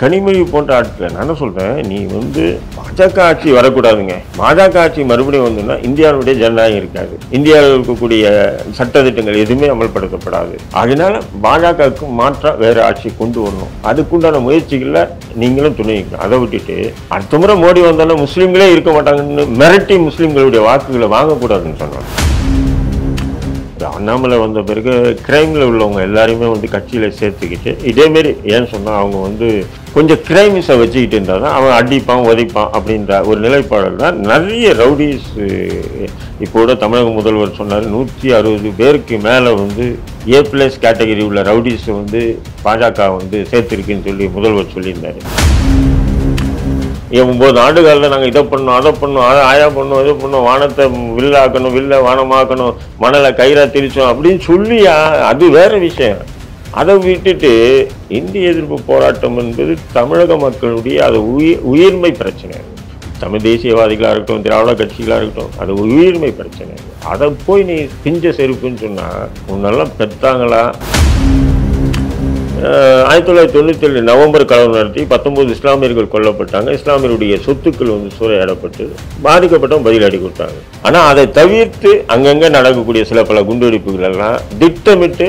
கனிமொழி போன்ற ஆட்கள் நான் என்ன சொல்கிறேன் நீ வந்து பாஜக ஆட்சி வரக்கூடாதுங்க பாஜக ஆட்சி மறுபடியும் வந்துன்னா இந்தியாவுடைய ஜனநாயகம் இருக்காது இந்தியாவில் இருக்கக்கூடிய சட்ட திட்டங்கள் எதுவுமே அமல்படுத்தப்படாது அதனால பாஜகவுக்கு மாற்றம் வேறு ஆட்சி கொண்டு வரணும் அதுக்குண்டான முயற்சிகளில் நீங்களும் துணைக்கணும் அதை விட்டுட்டு அடுத்த முறை மோடி வந்தாலும் முஸ்லீம்களே இருக்க மாட்டாங்கன்னு மிரட்டி முஸ்லீம்களுடைய வாக்குகளை வாங்கக்கூடாதுன்னு சொன்னாங்க அண்ணாமலை வந்த பிறகு கிரைமில் உள்ளவங்க எல்லாருமே வந்து கட்சியில் சேர்த்துக்கிட்டு இதேமாரி ஏன்னு சொன்னால் அவங்க வந்து கொஞ்சம் கிரைமிஸை வச்சுக்கிட்டு இருந்தால் தான் அவன் அடிப்பான் உதைப்பான் அப்படின்ற ஒரு நிலைப்பாடில் தான் நிறைய ரவுடிஸ் இப்போ கூட தமிழக முதல்வர் சொன்னார் நூற்றி அறுபது பேருக்கு மேலே வந்து ஏ பிளஸ் கேட்டகரி உள்ள ரவுடிஸை வந்து பாஜக வந்து சேர்த்துருக்குன்னு சொல்லி முதல்வர் சொல்லியிருந்தார் ஒம்பது ஆண்டு காலத்தில் நாங்கள் இதை பண்ணோம் அதை பண்ணோம் அதை ஆயா பண்ணோம் இதை பண்ணோம் வானத்தை வில்லாக்கணும் வில்ல வானமாக்கணும் மணலை கயிறாக திரிச்சோம் அப்படின்னு சொல்லியா அது வேறு விஷயம் அதை விட்டுட்டு இந்திய எதிர்ப்பு போராட்டம் என்பது தமிழக மக்களுடைய அது உயிர் உயிர்மை பிரச்சனை தமிழ் தேசியவாதிகளாக இருக்கட்டும் திராவிட கட்சிகளாக இருக்கட்டும் அது உயிர்மை பிரச்சனை அதை போய் நீ பிஞ்ச செருப்புன்னு சொன்னால் உன்னெல்லாம் பெற்றாங்களா ஆயிரத்தி தொள்ளாயிரத்தி தொண்ணூற்றி ஏழு நவம்பர் கலவு நடத்தி பத்தொம்போது இஸ்லாமியர்கள் கொல்லப்பட்டாங்க இஸ்லாமியருடைய சொத்துக்கள் வந்து சூறையாடப்பட்டு பாதிக்கப்பட்டவங்க அடி கொடுத்தாங்க ஆனால் அதை தவிர்த்து அங்கங்கே நடக்கக்கூடிய சில பல குண்டுவெடிப்புகள் எல்லாம் திட்டமிட்டு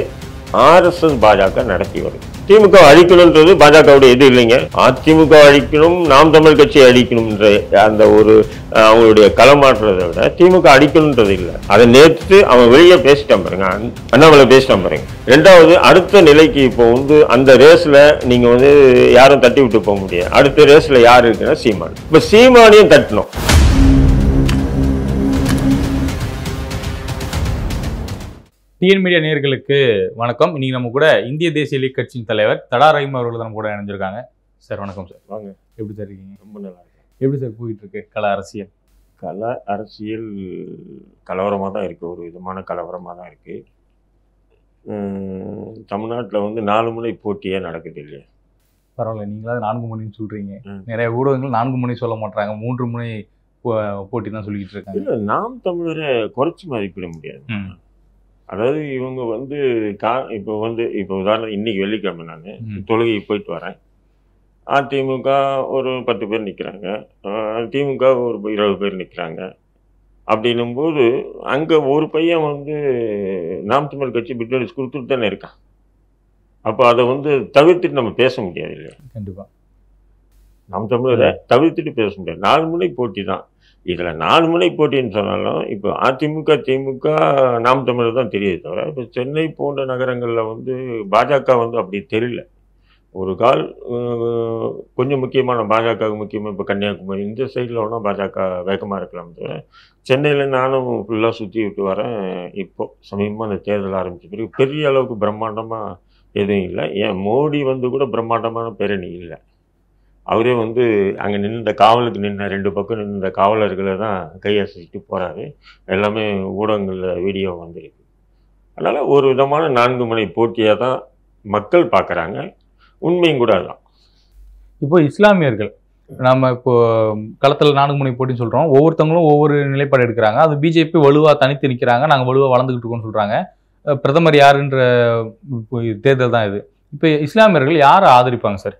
ஆர்எஸ்எஸ் பாஜக நடத்தி வருது திமுக அழிக்கணும்ன்றது பாஜகவுடைய இது இல்லைங்க அதிமுக அழிக்கணும் நாம் தமிழ் கட்சி அழிக்கணும்ன்ற அந்த ஒரு அவங்களுடைய களமாற்றத விட திமுக அடிக்கணுன்றது இல்லை அதை நேற்று அவன் வெளியே பேசிட்டான் பாருங்க அண்ணாமலை பேசிட்டான் பாருங்க ரெண்டாவது அடுத்த நிலைக்கு இப்போ வந்து அந்த ரேஸில் நீங்கள் வந்து யாரும் தட்டி விட்டு போக முடியாது அடுத்த ரேஸில் யார் இருக்குன்னா சீமான் இப்போ சீமானையும் தட்டணும் டிஎன் மீடியா நேர்களுக்கு வணக்கம் இன்னைக்கு நம்ம கூட இந்திய தேசிய லீக் கட்சியின் தலைவர் தடா ரஹீம் அவர்கள் நம்ம கூட இணைஞ்சிருக்காங்க சார் வணக்கம் சார் வாங்க எப்படி சார் இருக்கீங்க ரொம்ப நல்லா இருக்கு எப்படி சார் போயிட்டு இருக்கு அரசியல் கல அரசியல் கலவரமாக தான் இருக்குது ஒரு விதமான கலவரமாக தான் இருக்குது தமிழ்நாட்டில் வந்து நாலு முனை போட்டியே நடக்குது இல்லையா பரவாயில்ல நீங்களாவது நான்கு முனைன்னு சொல்கிறீங்க நிறைய ஊடகங்கள் நான்கு முனை சொல்ல மாட்டாங்க மூன்று முனை போட்டி தான் சொல்லிக்கிட்டு இருக்காங்க இல்லை நாம் தமிழரை குறைச்சி மதிப்பிட முடியாது அதாவது இவங்க வந்து கா இப்போ வந்து இப்போ உதாரணம் இன்னைக்கு வெள்ளிக்கிழமை நான் தொழுகைக்கு போயிட்டு வரேன் அதிமுக ஒரு பத்து பேர் நிற்கிறாங்க திமுக ஒரு இருபது பேர் நிற்கிறாங்க அப்படின்னும் போது அங்கே ஒரு பையன் வந்து நாம் தமிழ் கட்சி பிட்னஸ் கொடுத்துட்டு தானே இருக்கான் அப்போ அதை வந்து தவிர்த்துட்டு நம்ம பேச முடியாது இல்லையா கண்டிப்பாக நாம் தமிழரை தவிர்த்துட்டு பேச முடியாது நாலு மணிக்கு போட்டி தான் இதில் நாலு முறை போட்டின்னு சொன்னாலும் இப்போ அதிமுக திமுக நாம் தமிழர் தான் தெரியுது தவிர இப்போ சென்னை போன்ற நகரங்களில் வந்து பாஜக வந்து அப்படி தெரியல ஒரு கால் கொஞ்சம் முக்கியமான பாஜக முக்கியமாக இப்போ கன்னியாகுமரி இந்த சைடில் வேணால் பாஜக வேகமாக இருக்கலாம் தவிர சென்னையில் நானும் ஃபுல்லாக சுற்றி விட்டு வரேன் இப்போது சமீபமாக அந்த தேர்தல் ஆரம்பித்த பிறகு பெரிய அளவுக்கு பிரம்மாண்டமாக எதுவும் இல்லை ஏன் மோடி வந்து கூட பிரம்மாண்டமான பேரணி இல்லை அவரே வந்து அங்கே நின்ற காவலுக்கு நின்ற ரெண்டு பக்கம் நின்ற காவலர்களை தான் கையசைட்டு போகிறாரு எல்லாமே ஊடகங்களில் வீடியோ வந்திருக்கு அதனால் ஒரு விதமான நான்கு மணி போட்டியாக தான் மக்கள் பார்க்குறாங்க உண்மையும் கூட தான் இப்போ இஸ்லாமியர்கள் நம்ம இப்போ களத்தில் நான்கு மணி போட்டின்னு சொல்கிறோம் ஒவ்வொருத்தவங்களும் ஒவ்வொரு நிலைப்பாடு எடுக்கிறாங்க அது பிஜேபி வலுவாக தனித்து நிற்கிறாங்க நாங்கள் வலுவாக வளர்ந்துக்கிட்டு இருக்கோம்னு சொல்கிறாங்க பிரதமர் யாருன்ற தேர்தல் தான் இது இப்போ இஸ்லாமியர்கள் யாரை ஆதரிப்பாங்க சார்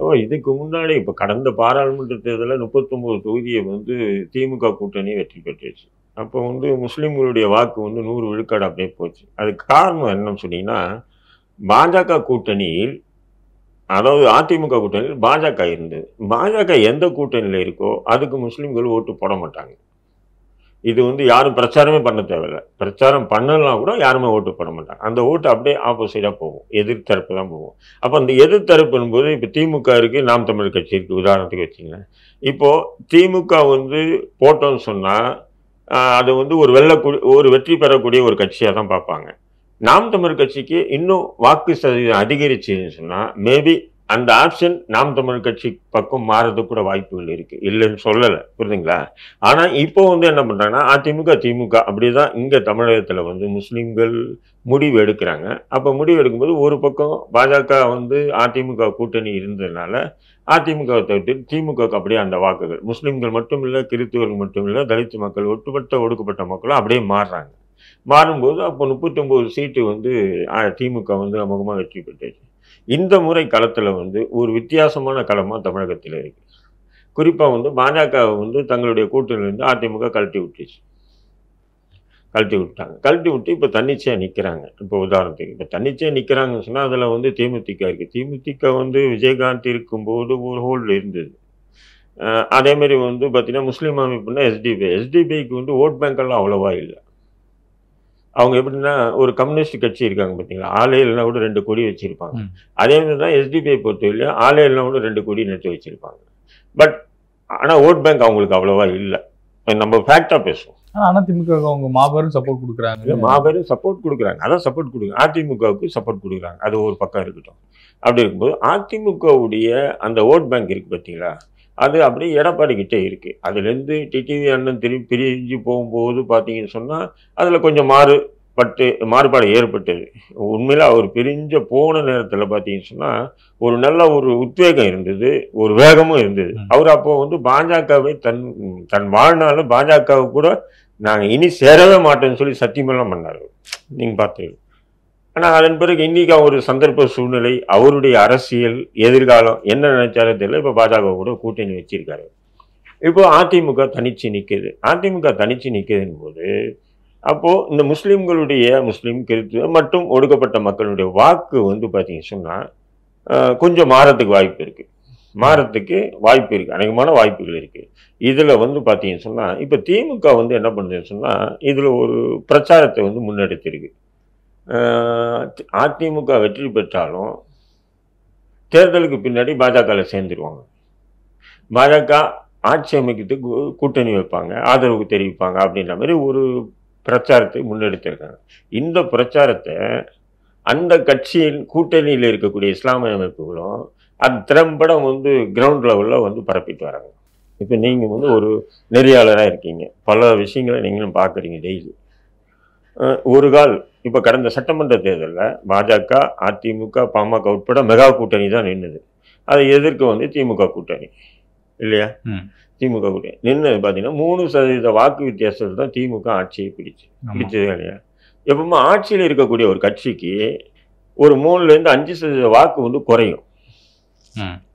ஓ இதுக்கு முன்னாடி இப்போ கடந்த பாராளுமன்ற தேர்தலில் முப்பத்தொம்போது தொகுதியை வந்து திமுக கூட்டணி வெற்றி பெற்றுச்சு அப்போ வந்து முஸ்லீம்களுடைய வாக்கு வந்து நூறு விழுக்காடு அப்படியே போச்சு அதுக்கு காரணம் என்னன்னு சொன்னீங்கன்னா பாஜக கூட்டணியில் அதாவது அதிமுக கூட்டணியில் பாஜக இருந்தது பாஜக எந்த கூட்டணியில் இருக்கோ அதுக்கு முஸ்லீம்கள் ஓட்டு போட மாட்டாங்க இது வந்து யாரும் பிரச்சாரமே பண்ண தேவையில்லை பிரச்சாரம் பண்ணலாம் கூட யாருமே ஓட்டு பண்ண மாட்டாங்க அந்த ஓட்டு அப்படியே ஆப்போசிட்டாக போகும் எதிர்த்தரப்பு தான் போகும் அப்போ அந்த எதிர்த்தரப்புன்னும் போது இப்போ திமுக இருக்குது நாம் தமிழ் கட்சி இருக்குது உதாரணத்துக்கு வச்சிங்களேன் இப்போது திமுக வந்து போட்டோன்னு சொன்னால் அது வந்து ஒரு வெள்ள ஒரு வெற்றி பெறக்கூடிய ஒரு கட்சியாக தான் பார்ப்பாங்க நாம் தமிழ் கட்சிக்கு இன்னும் வாக்கு சதவீதம் அதிகரிச்சுன்னு சொன்னால் மேபி அந்த ஆப்ஷன் நாம் தமிழ் கட்சி பக்கம் மாறது கூட வாய்ப்புகள் இருக்குது இல்லைன்னு சொல்லலை புரியுதுங்களா ஆனால் இப்போ வந்து என்ன பண்ணுறாங்கன்னா அதிமுக திமுக அப்படிதான் இங்க இங்கே தமிழகத்தில் வந்து முஸ்லீம்கள் முடிவு எடுக்கிறாங்க அப்போ முடிவு எடுக்கும்போது ஒரு பக்கம் பாஜக வந்து அதிமுக கூட்டணி இருந்ததுனால அதிமுக தவிர்த்து திமுக அப்படியே அந்த வாக்குகள் முஸ்லீம்கள் மட்டும் இல்லை கிறித்துவர்கள் மட்டும் இல்லை தலித்து மக்கள் ஒட்டுமொத்த ஒடுக்கப்பட்ட மக்களும் அப்படியே மாறுறாங்க மாறும்போது அப்போ முப்பத்தொம்போது சீட்டு வந்து திமுக வந்து அமோகமாக வெற்றி பெற்றுச்சு இந்த முறை களத்தில் வந்து ஒரு வித்தியாசமான களமாக தமிழகத்தில் இருக்குது குறிப்பாக வந்து பாஜக வந்து தங்களுடைய கூட்டணியிலேருந்து அதிமுக கழட்டி விட்டுச்சு கழட்டி விட்டாங்க கழட்டி விட்டு இப்போ தன்னிச்சையாக நிற்கிறாங்க இப்போ உதாரணத்துக்கு இப்போ தன்னிச்சையாக நிற்கிறாங்கன்னு சொன்னால் அதில் வந்து தேமுதிக இருக்குது தேமுதிக வந்து விஜயகாந்த் இருக்கும்போது ஒரு ஹோல்டு இருந்தது அதேமாரி வந்து பார்த்திங்கன்னா முஸ்லீம் அமைப்புனா எஸ்டிபிஐ எஸ்டிபிஐக்கு வந்து ஓட் பேங்க்கெல்லாம் அவ்வளோவா இல்லை அவங்க எப்படின்னா ஒரு கம்யூனிஸ்ட் கட்சி இருக்காங்க பார்த்தீங்களா ஆலை கூட ரெண்டு கொடி வச்சுருப்பாங்க அதே மாதிரி தான் எஸ்டிபிஐ பொறுத்தவரையிலையும் ஆலை கூட ரெண்டு கொடி நிறுத்தி வச்சுருப்பாங்க பட் ஆனால் ஓட் பேங்க் அவங்களுக்கு அவ்வளோவா இல்லை நம்ம ஃபேக்டாக பேசுவோம் அதிமுக அவங்க மாபெரும் சப்போர்ட் கொடுக்குறாங்க மாபெரும் சப்போர்ட் கொடுக்குறாங்க அதான் சப்போர்ட் கொடுங்க அதிமுகவுக்கு சப்போர்ட் கொடுக்குறாங்க அது ஒரு பக்கம் இருக்கட்டும் அப்படி இருக்கும்போது அதிமுகவுடைய அந்த ஓட் பேங்க் இருக்குது பார்த்தீங்களா அது அப்படியே எடப்பாடிக்கிட்டே இருக்குது அதுலேருந்து டிடிவி அண்ணன் திரும்பி பிரிஞ்சு போகும்போது பார்த்தீங்கன்னு சொன்னால் அதில் கொஞ்சம் மாறுபட்டு மாறுபாடு ஏற்பட்டது உண்மையில் அவர் பிரிஞ்ச போன நேரத்தில் பார்த்தீங்கன்னு சொன்னால் ஒரு நல்ல ஒரு உத்வேகம் இருந்தது ஒரு வேகமும் இருந்தது அவர் அப்போ வந்து பாஜகவை தன் தன் வாழ்நாளும் பாஜகவை கூட நாங்கள் இனி சேரவே மாட்டோம்னு சொல்லி சத்தியமெல்லாம் பண்ணார் நீங்கள் பார்த்தீங்க ஆனால் அதன் பிறகு இன்றைக்கி அவர் சந்தர்ப்ப சூழ்நிலை அவருடைய அரசியல் எதிர்காலம் என்ன நினைச்சாலும் தெரியல இப்போ பாஜக கூட கூட்டணி வச்சிருக்காரு இப்போ அதிமுக தனிச்சு நிற்குது அதிமுக தனிச்சு நிற்குதுன்னு போது அப்போது இந்த முஸ்லீம்களுடைய முஸ்லீம் கிறிஸ்துவ மற்றும் ஒடுக்கப்பட்ட மக்களுடைய வாக்கு வந்து பார்த்தீங்க சொன்னால் கொஞ்சம் மாறத்துக்கு வாய்ப்பு இருக்குது மாறத்துக்கு வாய்ப்பு இருக்குது அநேகமான வாய்ப்புகள் இருக்குது இதில் வந்து பார்த்தீங்கன்னு சொன்னால் இப்போ திமுக வந்து என்ன பண்ணுதுன்னு சொன்னால் இதில் ஒரு பிரச்சாரத்தை வந்து முன்னெடுத்திருக்கு அதிமுக வெற்றி பெற்றாலும் தேர்தலுக்கு பின்னாடி பாஜகவில் சேர்ந்துருவாங்க பாஜக ஆட்சி அமைக்கிறதுக்கு கூட்டணி வைப்பாங்க ஆதரவு தெரிவிப்பாங்க அப்படின்ற மாதிரி ஒரு பிரச்சாரத்தை முன்னெடுத்திருக்காங்க இந்த பிரச்சாரத்தை அந்த கட்சியின் கூட்டணியில் இருக்கக்கூடிய இஸ்லாமிய அமைப்புகளும் அது திறம்பட வந்து கிரவுண்ட் லெவலில் வந்து பரப்பிட்டு வராங்க இப்போ நீங்கள் வந்து ஒரு நெறியாளராக இருக்கீங்க பல விஷயங்களை நீங்களும் பார்க்குறீங்க டெய்லி ஒரு கால் இப்போ கடந்த சட்டமன்ற தேர்தலில் பாஜக அதிமுக பாமக உட்பட மெகா கூட்டணி தான் நின்றுது அதை எதிர்க்க வந்து திமுக கூட்டணி இல்லையா திமுக கூட்டணி நின்று பார்த்தீங்கன்னா மூணு சதவீத வாக்கு வித்தியாசத்தில் தான் திமுக ஆட்சியை பிடிச்சு பிடிச்சது இல்லையா எப்பவுமே ஆட்சியில் இருக்கக்கூடிய ஒரு கட்சிக்கு ஒரு மூணுலேருந்து அஞ்சு சதவீத வாக்கு வந்து குறையும்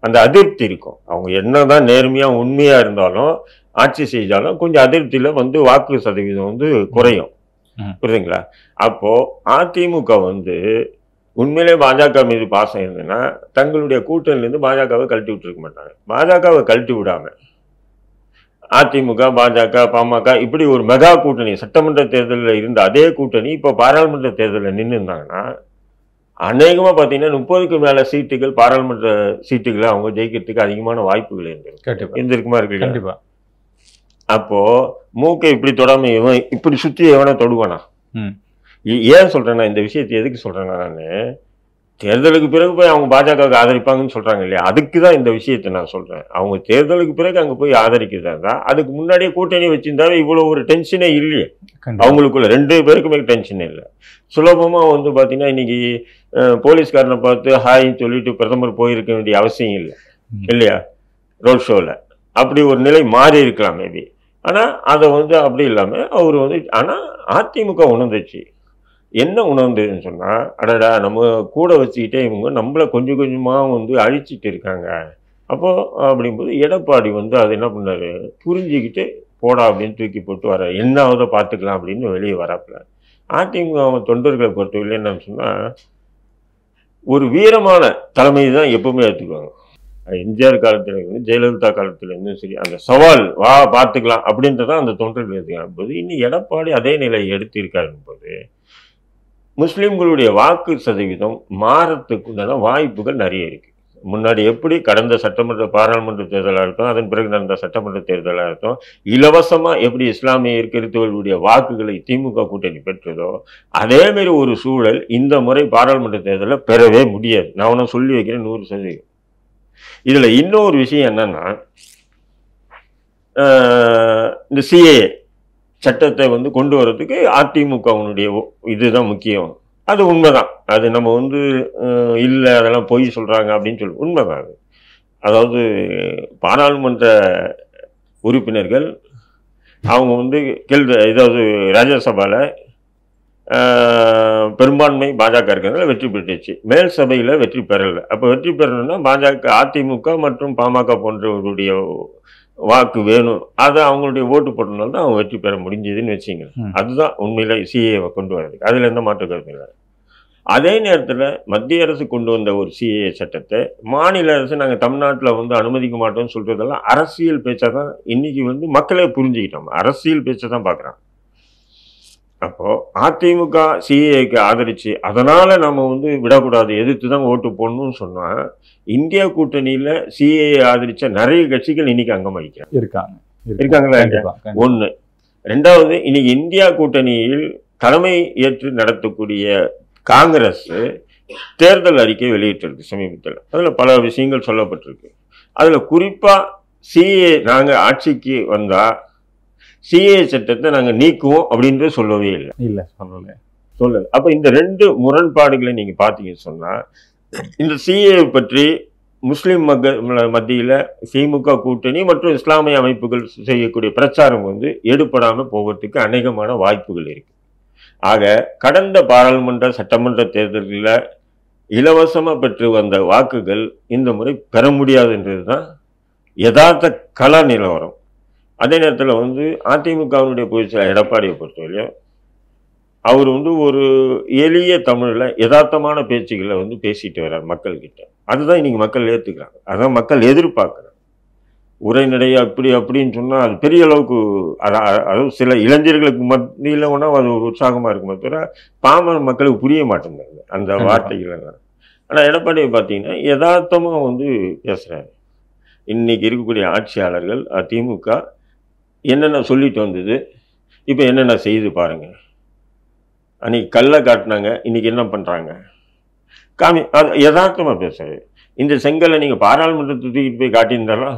அந்த அதிருப்தி இருக்கும் அவங்க என்னதான் நேர்மையாக உண்மையாக இருந்தாலும் ஆட்சி செய்தாலும் கொஞ்சம் அதிருப்தியில் வந்து வாக்கு சதவீதம் வந்து குறையும் புரியுதுங்களா அப்போ அதிமுக வந்து உண்மையிலே பாஜக மீது பாசம் இருந்ததுன்னா தங்களுடைய கூட்டணிலேருந்து பாஜகவை கழட்டி விட்டுருக்க மாட்டாங்க பாஜகவை கழட்டி விடாம அதிமுக பாஜக பாமக இப்படி ஒரு மெகா கூட்டணி சட்டமன்ற தேர்தலில் இருந்த அதே கூட்டணி இப்போ பாராளுமன்ற தேர்தலில் நின்று இருந்தாங்கன்னா அநேகமாக பார்த்தீங்கன்னா முப்பதுக்கு மேலே சீட்டுகள் பாராளுமன்ற சீட்டுகளை அவங்க ஜெயிக்கிறதுக்கு அதிகமான வாய்ப்புகள் இருந்திருக்கு இருந்திருக்குமா இருக்கு கண்டிப்பாக அப்போது மூக்கை இப்படி தொடாம இவன் இப்படி சுற்றி எவனை தொடுவானா ஏன் சொல்கிறேன்னா இந்த விஷயத்தை எதுக்கு சொல்கிறேன்னா நான் தேர்தலுக்கு பிறகு போய் அவங்க பாஜகவுக்கு ஆதரிப்பாங்கன்னு சொல்கிறாங்க இல்லையா அதுக்கு தான் இந்த விஷயத்தை நான் சொல்கிறேன் அவங்க தேர்தலுக்கு பிறகு அங்கே போய் ஆதரிக்கிறதா இருந்தால் அதுக்கு முன்னாடியே கூட்டணி வச்சுருந்தாவே இவ்வளோ ஒரு டென்ஷனே இல்லையே அவங்களுக்குள்ள ரெண்டு பேருக்குமே டென்ஷன் இல்லை சுலபமாக வந்து பாத்தீங்கன்னா இன்னைக்கு போலீஸ்காரனை பார்த்து ஹாய்ன்னு சொல்லிட்டு பிரதமர் போயிருக்க வேண்டிய அவசியம் இல்லை இல்லையா ரோட் ஷோவில் அப்படி ஒரு நிலை மாறி இருக்கலாம் மேபி ஆனால் அதை வந்து அப்படி இல்லாமல் அவர் வந்து ஆனால் அதிமுக உணர்ந்துச்சு என்ன உணர்ந்ததுன்னு சொன்னால் அடடா நம்ம கூட வச்சுக்கிட்டே இவங்க நம்மளை கொஞ்சம் கொஞ்சமாக வந்து அழிச்சிட்டு இருக்காங்க அப்போது அப்படிங்கும்போது எடப்பாடி வந்து அது என்ன பண்ணார் புரிஞ்சுக்கிட்டு போடா அப்படின்னு தூக்கி போட்டு வர என்ன பார்த்துக்கலாம் அப்படின்னு வெளியே வராப்பில் அதிமுக தொண்டர்களை பொறுத்தவரையில் என்னன்னு சொன்னால் ஒரு வீரமான தலைமை தான் எப்பவுமே எடுத்துக்குவாங்க எம்ஜிஆர் காலத்திலேருந்து ஜெயலலிதா இருந்தும் சரி அந்த சவால் வா பார்த்துக்கலாம் அப்படின்றத அந்த தொண்டர்கள் எடுத்துக்கலாம் போது இன்னும் எடப்பாடி அதே நிலையை எடுத்திருக்காரு போது முஸ்லீம்களுடைய வாக்கு சதவீதம் உண்டான வாய்ப்புகள் நிறைய இருக்குது முன்னாடி எப்படி கடந்த சட்டமன்ற பாராளுமன்ற தேர்தலாக இருக்கும் அதன் பிறகு நடந்த சட்டமன்ற தேர்தலாக இருக்கும் இலவசமாக எப்படி இஸ்லாமிய இருக்கிறவர்களுடைய வாக்குகளை திமுக கூட்டணி பெற்றதோ அதேமாரி ஒரு சூழல் இந்த முறை பாராளுமன்ற தேர்தலில் பெறவே முடியாது நான் ஒன்றும் சொல்லி வைக்கிறேன் நூறு சதவீதம் இதில் இன்னொரு விஷயம் என்னன்னா இந்த சிஏ சட்டத்தை வந்து கொண்டு வர்றதுக்கு அதிமுகவுனுடைய இதுதான் முக்கியம் அது உண்மைதான் அது நம்ம வந்து இல்லை அதெல்லாம் பொய் சொல்கிறாங்க அப்படின்னு சொல்லி உண்மைதான் அது அதாவது பாராளுமன்ற உறுப்பினர்கள் அவங்க வந்து கேள்வி ஏதாவது ராஜ்யசபாவில் பெரும்பான்மை பாஜக இருக்கிறதுல வெற்றி பெற்றுச்சு மேல் சபையில் வெற்றி பெறலை அப்போ வெற்றி பெறணும்னா பாஜக அதிமுக மற்றும் பாமக போன்றவர்களுடைய வாக்கு வேணும் அதை அவங்களுடைய ஓட்டு போட்டனால தான் அவங்க வெற்றி பெற முடிஞ்சதுன்னு வச்சுங்க அதுதான் உண்மையில் சிஏவை கொண்டு வர்றதுக்கு அதில் எந்த மாற்று கருத்து இல்லை அதே நேரத்தில் மத்திய அரசு கொண்டு வந்த ஒரு சிஏ சட்டத்தை மாநில அரசு நாங்கள் தமிழ்நாட்டில் வந்து அனுமதிக்க மாட்டோம்னு சொல்கிறதெல்லாம் அரசியல் பேச்சை தான் இன்றைக்கி வந்து மக்களே புரிஞ்சுக்கிட்டோம் அரசியல் பேச்சை தான் பார்க்குறாங்க அப்போ அதிமுக சிஏக்கு ஆதரிச்சு அதனால நம்ம வந்து விடக்கூடாது எதிர்த்து தான் ஓட்டு போடணும்னு சொன்னா இந்தியா கூட்டணியில சிஏ ஆதரிச்ச நிறைய கட்சிகள் இன்னைக்கு அங்கம் இருக்காங்க இருக்காங்களா ஒண்ணு ரெண்டாவது இன்னைக்கு இந்தியா கூட்டணியில் தலைமை ஏற்று நடத்தக்கூடிய காங்கிரஸ் தேர்தல் அறிக்கை வெளியிட்டிருக்கு சமீபத்தில் அதில் பல விஷயங்கள் சொல்லப்பட்டிருக்கு அதுல குறிப்பா சிஏ நாங்க ஆட்சிக்கு வந்தால் சிஏ சட்டத்தை நாங்கள் நீக்குவோம் அப்படின்றது சொல்லவே இல்லை இல்லை சொல்லலை சொல்லலை அப்போ இந்த ரெண்டு முரண்பாடுகளை நீங்கள் பார்த்தீங்க சொன்னால் இந்த சிஏ பற்றி முஸ்லீம் மக்கள் மத்தியில் திமுக கூட்டணி மற்றும் இஸ்லாமிய அமைப்புகள் செய்யக்கூடிய பிரச்சாரம் வந்து எடுபடாமல் போவதற்கு அநேகமான வாய்ப்புகள் இருக்குது ஆக கடந்த பாராளுமன்ற சட்டமன்ற தேர்தலில் இலவசமாக பெற்று வந்த வாக்குகள் இந்த முறை பெற முடியாதுன்றது தான் யதார்த்த கலா நிலவரம் அதே நேரத்தில் வந்து அதிமுகவினுடைய பொதுச்செயலர் எடப்பாடியை பொறுத்தவரையும் அவர் வந்து ஒரு எளிய தமிழில் யதார்த்தமான பேச்சுக்களை வந்து பேசிட்டு வர்றார் மக்கள்கிட்ட அதுதான் இன்றைக்கி மக்கள் ஏற்றுக்கிறாங்க அதான் மக்கள் எதிர்பார்க்குறாங்க உரைநடை அப்படி அப்படின்னு சொன்னால் அது பெரிய அளவுக்கு அதாவது சில இளைஞர்களுக்கு மத்தியில் ஒன்றும் அது ஒரு உற்சாகமாக இருக்கும் தவிர பாமர மக்களுக்கு புரிய மாட்டேங்கிறது அந்த வார்த்தைகள் ஆனால் எடப்பாடியை பார்த்தீங்கன்னா யதார்த்தமாக வந்து பேசுகிறாரு இன்றைக்கி இருக்கக்கூடிய ஆட்சியாளர்கள் அதிமுக என்னென்ன சொல்லிட்டு வந்தது இப்போ என்னென்ன செய்து பாருங்கள் அன்றைக்கி கல்லை காட்டினாங்க இன்றைக்கி என்ன பண்ணுறாங்க காமி அது யதார்த்தமாக பேசுகிறது இந்த செங்கலை நீங்கள் பாராளுமன்றத்தை தூக்கிட்டு போய் காட்டியிருந்தாலும்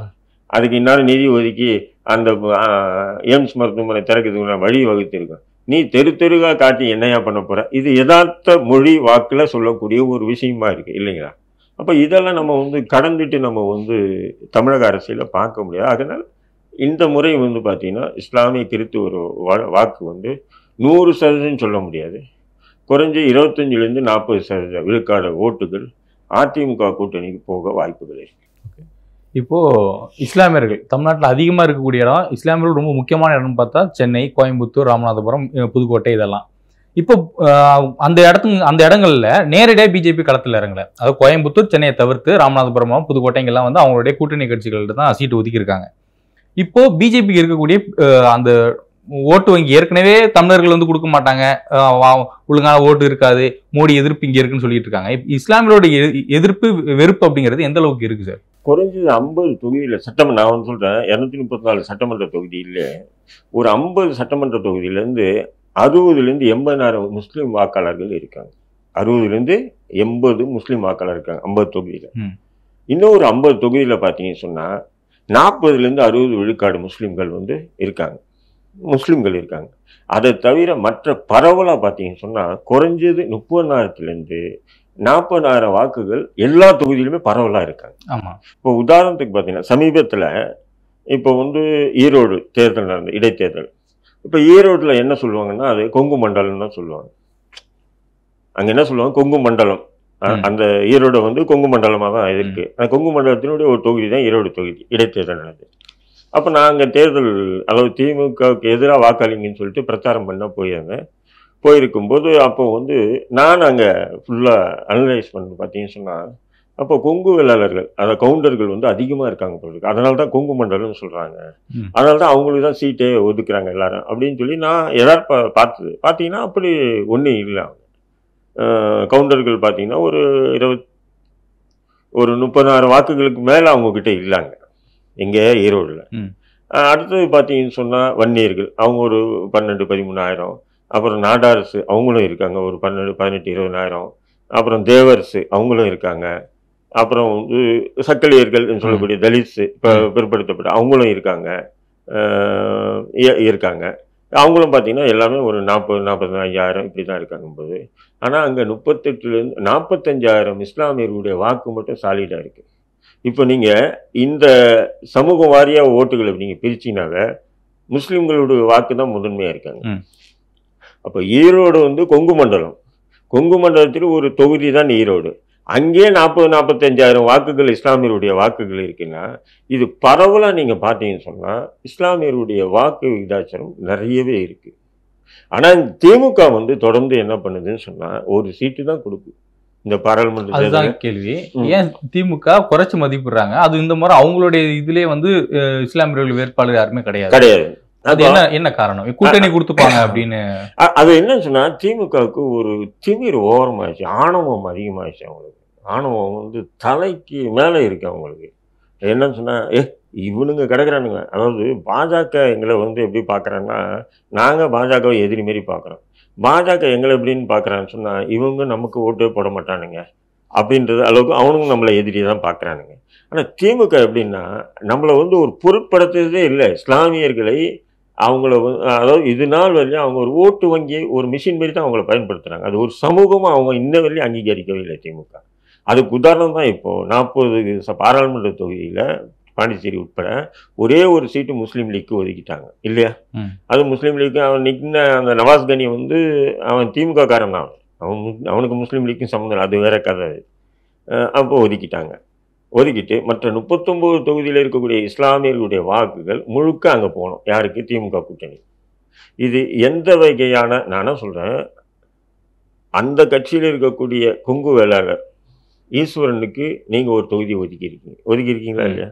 அதுக்கு இன்னும் நிதி ஒதுக்கி அந்த எய்ம்ஸ் மருத்துவமனை திறக்கிறதுக்கு வழி வகுத்திருக்கோம் நீ தெரு தெருவாக காட்டி என்னையா பண்ண போகிற இது யதார்த்த மொழி வாக்கில் சொல்லக்கூடிய ஒரு விஷயமா இருக்குது இல்லைங்களா அப்போ இதெல்லாம் நம்ம வந்து கடந்துட்டு நம்ம வந்து தமிழக அரசியலில் பார்க்க முடியாது அதனால் இந்த முறை வந்து பார்த்திங்கன்னா இஸ்லாமிய கிறித்து ஒரு வாக்கு வந்து நூறு சதவீதம் சொல்ல முடியாது குறைஞ்ச இருபத்தஞ்சிலேருந்து நாற்பது சதவீத விழுக்காட ஓட்டுகள் அதிமுக கூட்டணிக்கு போக வாய்ப்புகள் இருக்குது இப்போது இஸ்லாமியர்கள் தமிழ்நாட்டில் அதிகமாக இருக்கக்கூடிய இடம் இஸ்லாமியர்கள் ரொம்ப முக்கியமான இடம்னு பார்த்தா சென்னை கோயம்புத்தூர் ராமநாதபுரம் புதுக்கோட்டை இதெல்லாம் இப்போ அந்த இடத்து அந்த இடங்களில் நேரடியாக பிஜேபி களத்தில் இறங்கல அதாவது கோயம்புத்தூர் சென்னையை தவிர்த்து ராமநாதபுரம் புதுக்கோட்டைங்கெல்லாம் வந்து அவங்களுடைய கூட்டணி கட்சிகள்கிட்ட தான் சீட்டு ஒதுக்கியிருக்காங்க இப்போ பிஜேபி இருக்கக்கூடிய அந்த ஓட்டு வங்கி ஏற்கனவே தமிழர்கள் வந்து கொடுக்க மாட்டாங்க ஒழுங்கான ஓட்டு இருக்காது மோடி எதிர்ப்பு இங்கே இருக்குன்னு சொல்லிட்டு இருக்காங்க இஸ்லாமியரோட எதிர்ப்பு வெறுப்பு அப்படிங்கிறது எந்த அளவுக்கு இருக்கு சார் குறைஞ்சது ஐம்பது தொகுதியில் சட்டம் நான் வந்து சொல்றேன் இரநூத்தி முப்பத்தி நாலு சட்டமன்ற தொகுதியில் ஒரு ஐம்பது சட்டமன்ற தொகுதியிலேருந்து அறுபதுலேருந்து எண்பதாயிரம் முஸ்லீம் வாக்காளர்கள் இருக்காங்க அறுபதுலேருந்து எண்பது முஸ்லீம் வாக்காளர் இருக்காங்க ஐம்பது தொகுதியில் இன்னும் ஒரு ஐம்பது தொகுதியில் பார்த்தீங்கன்னு சொன்னால் நாற்பதுலேருந்து அறுபது விழுக்காடு முஸ்லீம்கள் வந்து இருக்காங்க முஸ்லீம்கள் இருக்காங்க அதை தவிர மற்ற பரவலாக பார்த்தீங்கன்னு சொன்னால் குறைஞ்சது முப்பதாயிரத்துலேருந்து நாற்பதாயிரம் வாக்குகள் எல்லா தொகுதியிலுமே பரவலாக இருக்காங்க ஆமாம் இப்போ உதாரணத்துக்கு பார்த்தீங்கன்னா சமீபத்தில் இப்போ வந்து ஈரோடு தேர்தல் நடந்த இடைத்தேர்தல் இப்போ ஈரோட்டில் என்ன சொல்லுவாங்கன்னா அது கொங்கு மண்டலம்னு தான் சொல்லுவாங்க அங்கே என்ன சொல்லுவாங்க கொங்கு மண்டலம் அந்த ஈரோடு வந்து கொங்கு மண்டலமாக தான் இருக்கு அந்த கொங்கு மண்டலத்தினுடைய ஒரு தொகுதி தான் ஈரோடு தொகுதி இடைத்தேர்தல் நடந்தது அப்போ நாங்கள் தேர்தல் அதாவது திமுகவுக்கு எதிராக வாக்காளிங்கன்னு சொல்லிட்டு பிரச்சாரம் பண்ண போயிருந்தேன் போயிருக்கும்போது அப்போ வந்து நான் அங்கே ஃபுல்லாக அனலைஸ் பண்ண பார்த்தீங்கன்னு சொன்னால் அப்போ கொங்கு வேளாளர்கள் அந்த கவுண்டர்கள் வந்து அதிகமாக இருக்காங்க பொருளுக்கு அதனால தான் கொங்கு மண்டலம்னு சொல்கிறாங்க அதனால தான் அவங்களுக்கு தான் சீட்டே ஒதுக்குறாங்க எல்லாரும் அப்படின்னு சொல்லி நான் எதாவது பார்த்தது பார்த்தீங்கன்னா அப்படி ஒன்றும் இல்லை கவுண்டர்கள் பார்த்தீங்கன்னா ஒரு இருபத் ஒரு முப்பதாயிரம் வாக்குகளுக்கு மேலே அவங்கக்கிட்ட இல்லாங்க எங்கே ஈரோடில் அடுத்தது பார்த்தீங்கன்னு சொன்னால் வன்னியர்கள் அவங்க ஒரு பன்னெண்டு பதிமூணாயிரம் அப்புறம் நாடாரசு அவங்களும் இருக்காங்க ஒரு பன்னெண்டு பதினெட்டு இருபதாயிரம் அப்புறம் தேவரசு அவங்களும் இருக்காங்க அப்புறம் வந்து சக்கலியர்கள் சொல்லக்கூடிய தலித்ஸு இப்போ பிற்படுத்தப்பட்ட அவங்களும் இருக்காங்க இருக்காங்க அவங்களும் பார்த்தீங்கன்னா எல்லாமே ஒரு நாற்பது நாற்பது ஐயாயிரம் இப்படி தான் இருக்காங்கும்போது ஆனால் அங்கே முப்பத்தெட்டுலேருந்து நாற்பத்தஞ்சாயிரம் இஸ்லாமியர்களுடைய வாக்கு மட்டும் சாலிடாக இருக்குது இப்போ நீங்கள் இந்த சமூக வாரியாக ஓட்டுகளை நீங்கள் பிரிச்சிங்கனாவே முஸ்லீம்களுடைய வாக்கு தான் முதன்மையாக இருக்காங்க அப்போ ஈரோடு வந்து கொங்கு மண்டலம் கொங்கு மண்டலத்தில் ஒரு தொகுதி தான் ஈரோடு அங்கேயே நாற்பது நாற்பத்தஞ்சாயிரம் வாக்குகள் இஸ்லாமியருடைய வாக்குகள் இருக்குன்னா இது பரவலாக நீங்கள் பார்த்தீங்கன்னு சொன்னால் இஸ்லாமியருடைய வாக்கு விகிதாச்சாரம் நிறையவே இருக்குது ஆனால் திமுக வந்து தொடர்ந்து என்ன பண்ணுதுன்னு சொன்னால் ஒரு சீட்டு தான் கொடுக்கும் இந்த பாராளுமன்ற கேள்வி ஏன் திமுக குறைச்சி மதிப்பிடுறாங்க அது இந்த முறை அவங்களுடைய இதுலயே வந்து இஸ்லாமியர்கள் வேட்பாளர் யாருமே கிடையாது கிடையாது அது என்ன என்ன காரணம் கூட்டணி கொடுத்துப்பாங்க அப்படின்னு அது என்னன்னு சொன்னா திமுகவுக்கு ஒரு திமிர் ஓரமாயிடுச்சு ஆணவம் அதிகமாயிடுச்சு அவங்களுக்கு ஆணவம் வந்து தலைக்கு மேலே இருக்குது அவங்களுக்கு என்னன்னு சொன்னால் ஏ இவனுங்க கிடக்கிறானுங்க அதாவது பாஜக எங்களை வந்து எப்படி பார்க்குறேன்னா நாங்கள் பாஜகவை எதிரி மாரி பார்க்குறோம் பாஜக எங்களை எப்படின்னு பார்க்குறான்னு சொன்னால் இவங்க நமக்கு ஓட்டே போட மாட்டானுங்க அப்படின்றது அளவுக்கு அவனுங்க நம்மளை எதிரி தான் பார்க்குறானுங்க ஆனால் திமுக எப்படின்னா நம்மளை வந்து ஒரு பொருட்படுத்துறதே இல்லை இஸ்லாமியர்களை அவங்கள அதாவது இது நாள் வரையும் அவங்க ஒரு ஓட்டு வங்கி ஒரு மிஷின் மாரி தான் அவங்கள பயன்படுத்துகிறாங்க அது ஒரு சமூகமாக அவங்க இன்ன வரையும் அங்கீகரிக்கவே இல்லை திமுக அதுக்கு உதாரணம் தான் இப்போது நாற்பது பாராளுமன்ற தொகுதியில் பாண்டிச்சேரி உட்பட ஒரே ஒரு சீட்டு முஸ்லீம் லீக்கு ஒதுக்கிட்டாங்க இல்லையா அது முஸ்லீம் லீக்கு அவன் நிற்கின அந்த நவாஸ் கனி வந்து அவன் திமுக காரன் தான் அவன் அவனுக்கு முஸ்லீம் லீக்கும் சம்மந்தம் அது வேற கதை அப்போ ஒதுக்கிட்டாங்க ஒதுக்கிட்டு மற்ற முப்பத்தொம்போது தொகுதியில் இருக்கக்கூடிய இஸ்லாமியர்களுடைய வாக்குகள் முழுக்க அங்கே போகணும் யாருக்கு திமுக கூட்டணி இது எந்த வகையான நான் சொல்கிறேன் அந்த கட்சியில் இருக்கக்கூடிய கொங்கு வேளாளர் ஈஸ்வரனுக்கு நீங்கள் ஒரு தொகுதி ஒதுக்கி இருக்கீங்க ஒதுக்கி இருக்கீங்களா இல்லையா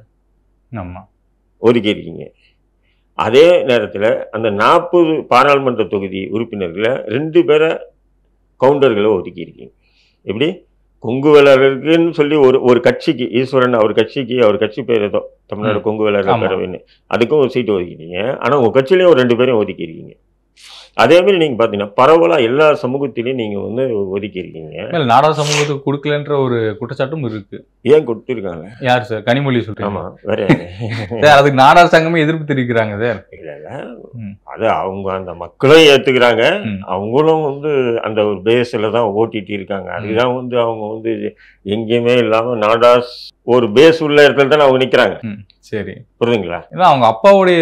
ஆமாம் ஒதுக்கி இருக்கீங்க அதே நேரத்தில் அந்த நாற்பது பாராளுமன்ற தொகுதி உறுப்பினர்களை ரெண்டு பேரை கவுண்டர்களை ஒதுக்கி இருக்கீங்க எப்படி கொங்கு வேளாளருக்குன்னு சொல்லி ஒரு ஒரு கட்சிக்கு ஈஸ்வரன் அவர் கட்சிக்கு அவர் கட்சி பேர் ஏதோ தமிழ்நாடு கொங்கு வேளாளர் பேரவைன்னு அதுக்கும் ஒரு சீட்டு ஒதுக்கிட்டீங்க ஆனால் உங்கள் கட்சியிலேயே ஒரு ரெண்டு பேரையும் ஒதுக்கியிருக்கீங்க அதேமாதிரி நீங்கள் பார்த்தீங்கன்னா பரவலாக எல்லா சமூகத்திலையும் நீங்கள் வந்து ஒதுக்கி இருக்கீங்க நாடக சமூகத்துக்கு கொடுக்கலன்ற ஒரு குற்றச்சாட்டும் இருக்கு ஏன் கொடுத்துருக்காங்க யார் சார் கனிமொழி சொல்றீங்க ஆமாம் வேற சார் அதுக்கு நாடார் சங்கமே எதிர்ப்பு தெரிவிக்கிறாங்க சார் இல்லை அது அவங்க அந்த மக்களும் ஏற்றுக்கிறாங்க அவங்களும் வந்து அந்த ஒரு பேஸில் தான் ஓட்டிகிட்டு இருக்காங்க அதுதான் வந்து அவங்க வந்து எங்கேயுமே இல்லாமல் நாடாஸ் ஒரு பேஸ் உள்ள இடத்துல தானே அவங்க நிற்கிறாங்க சரி புரியுதுங்களா ஏன்னா அவங்க அப்பாவுடைய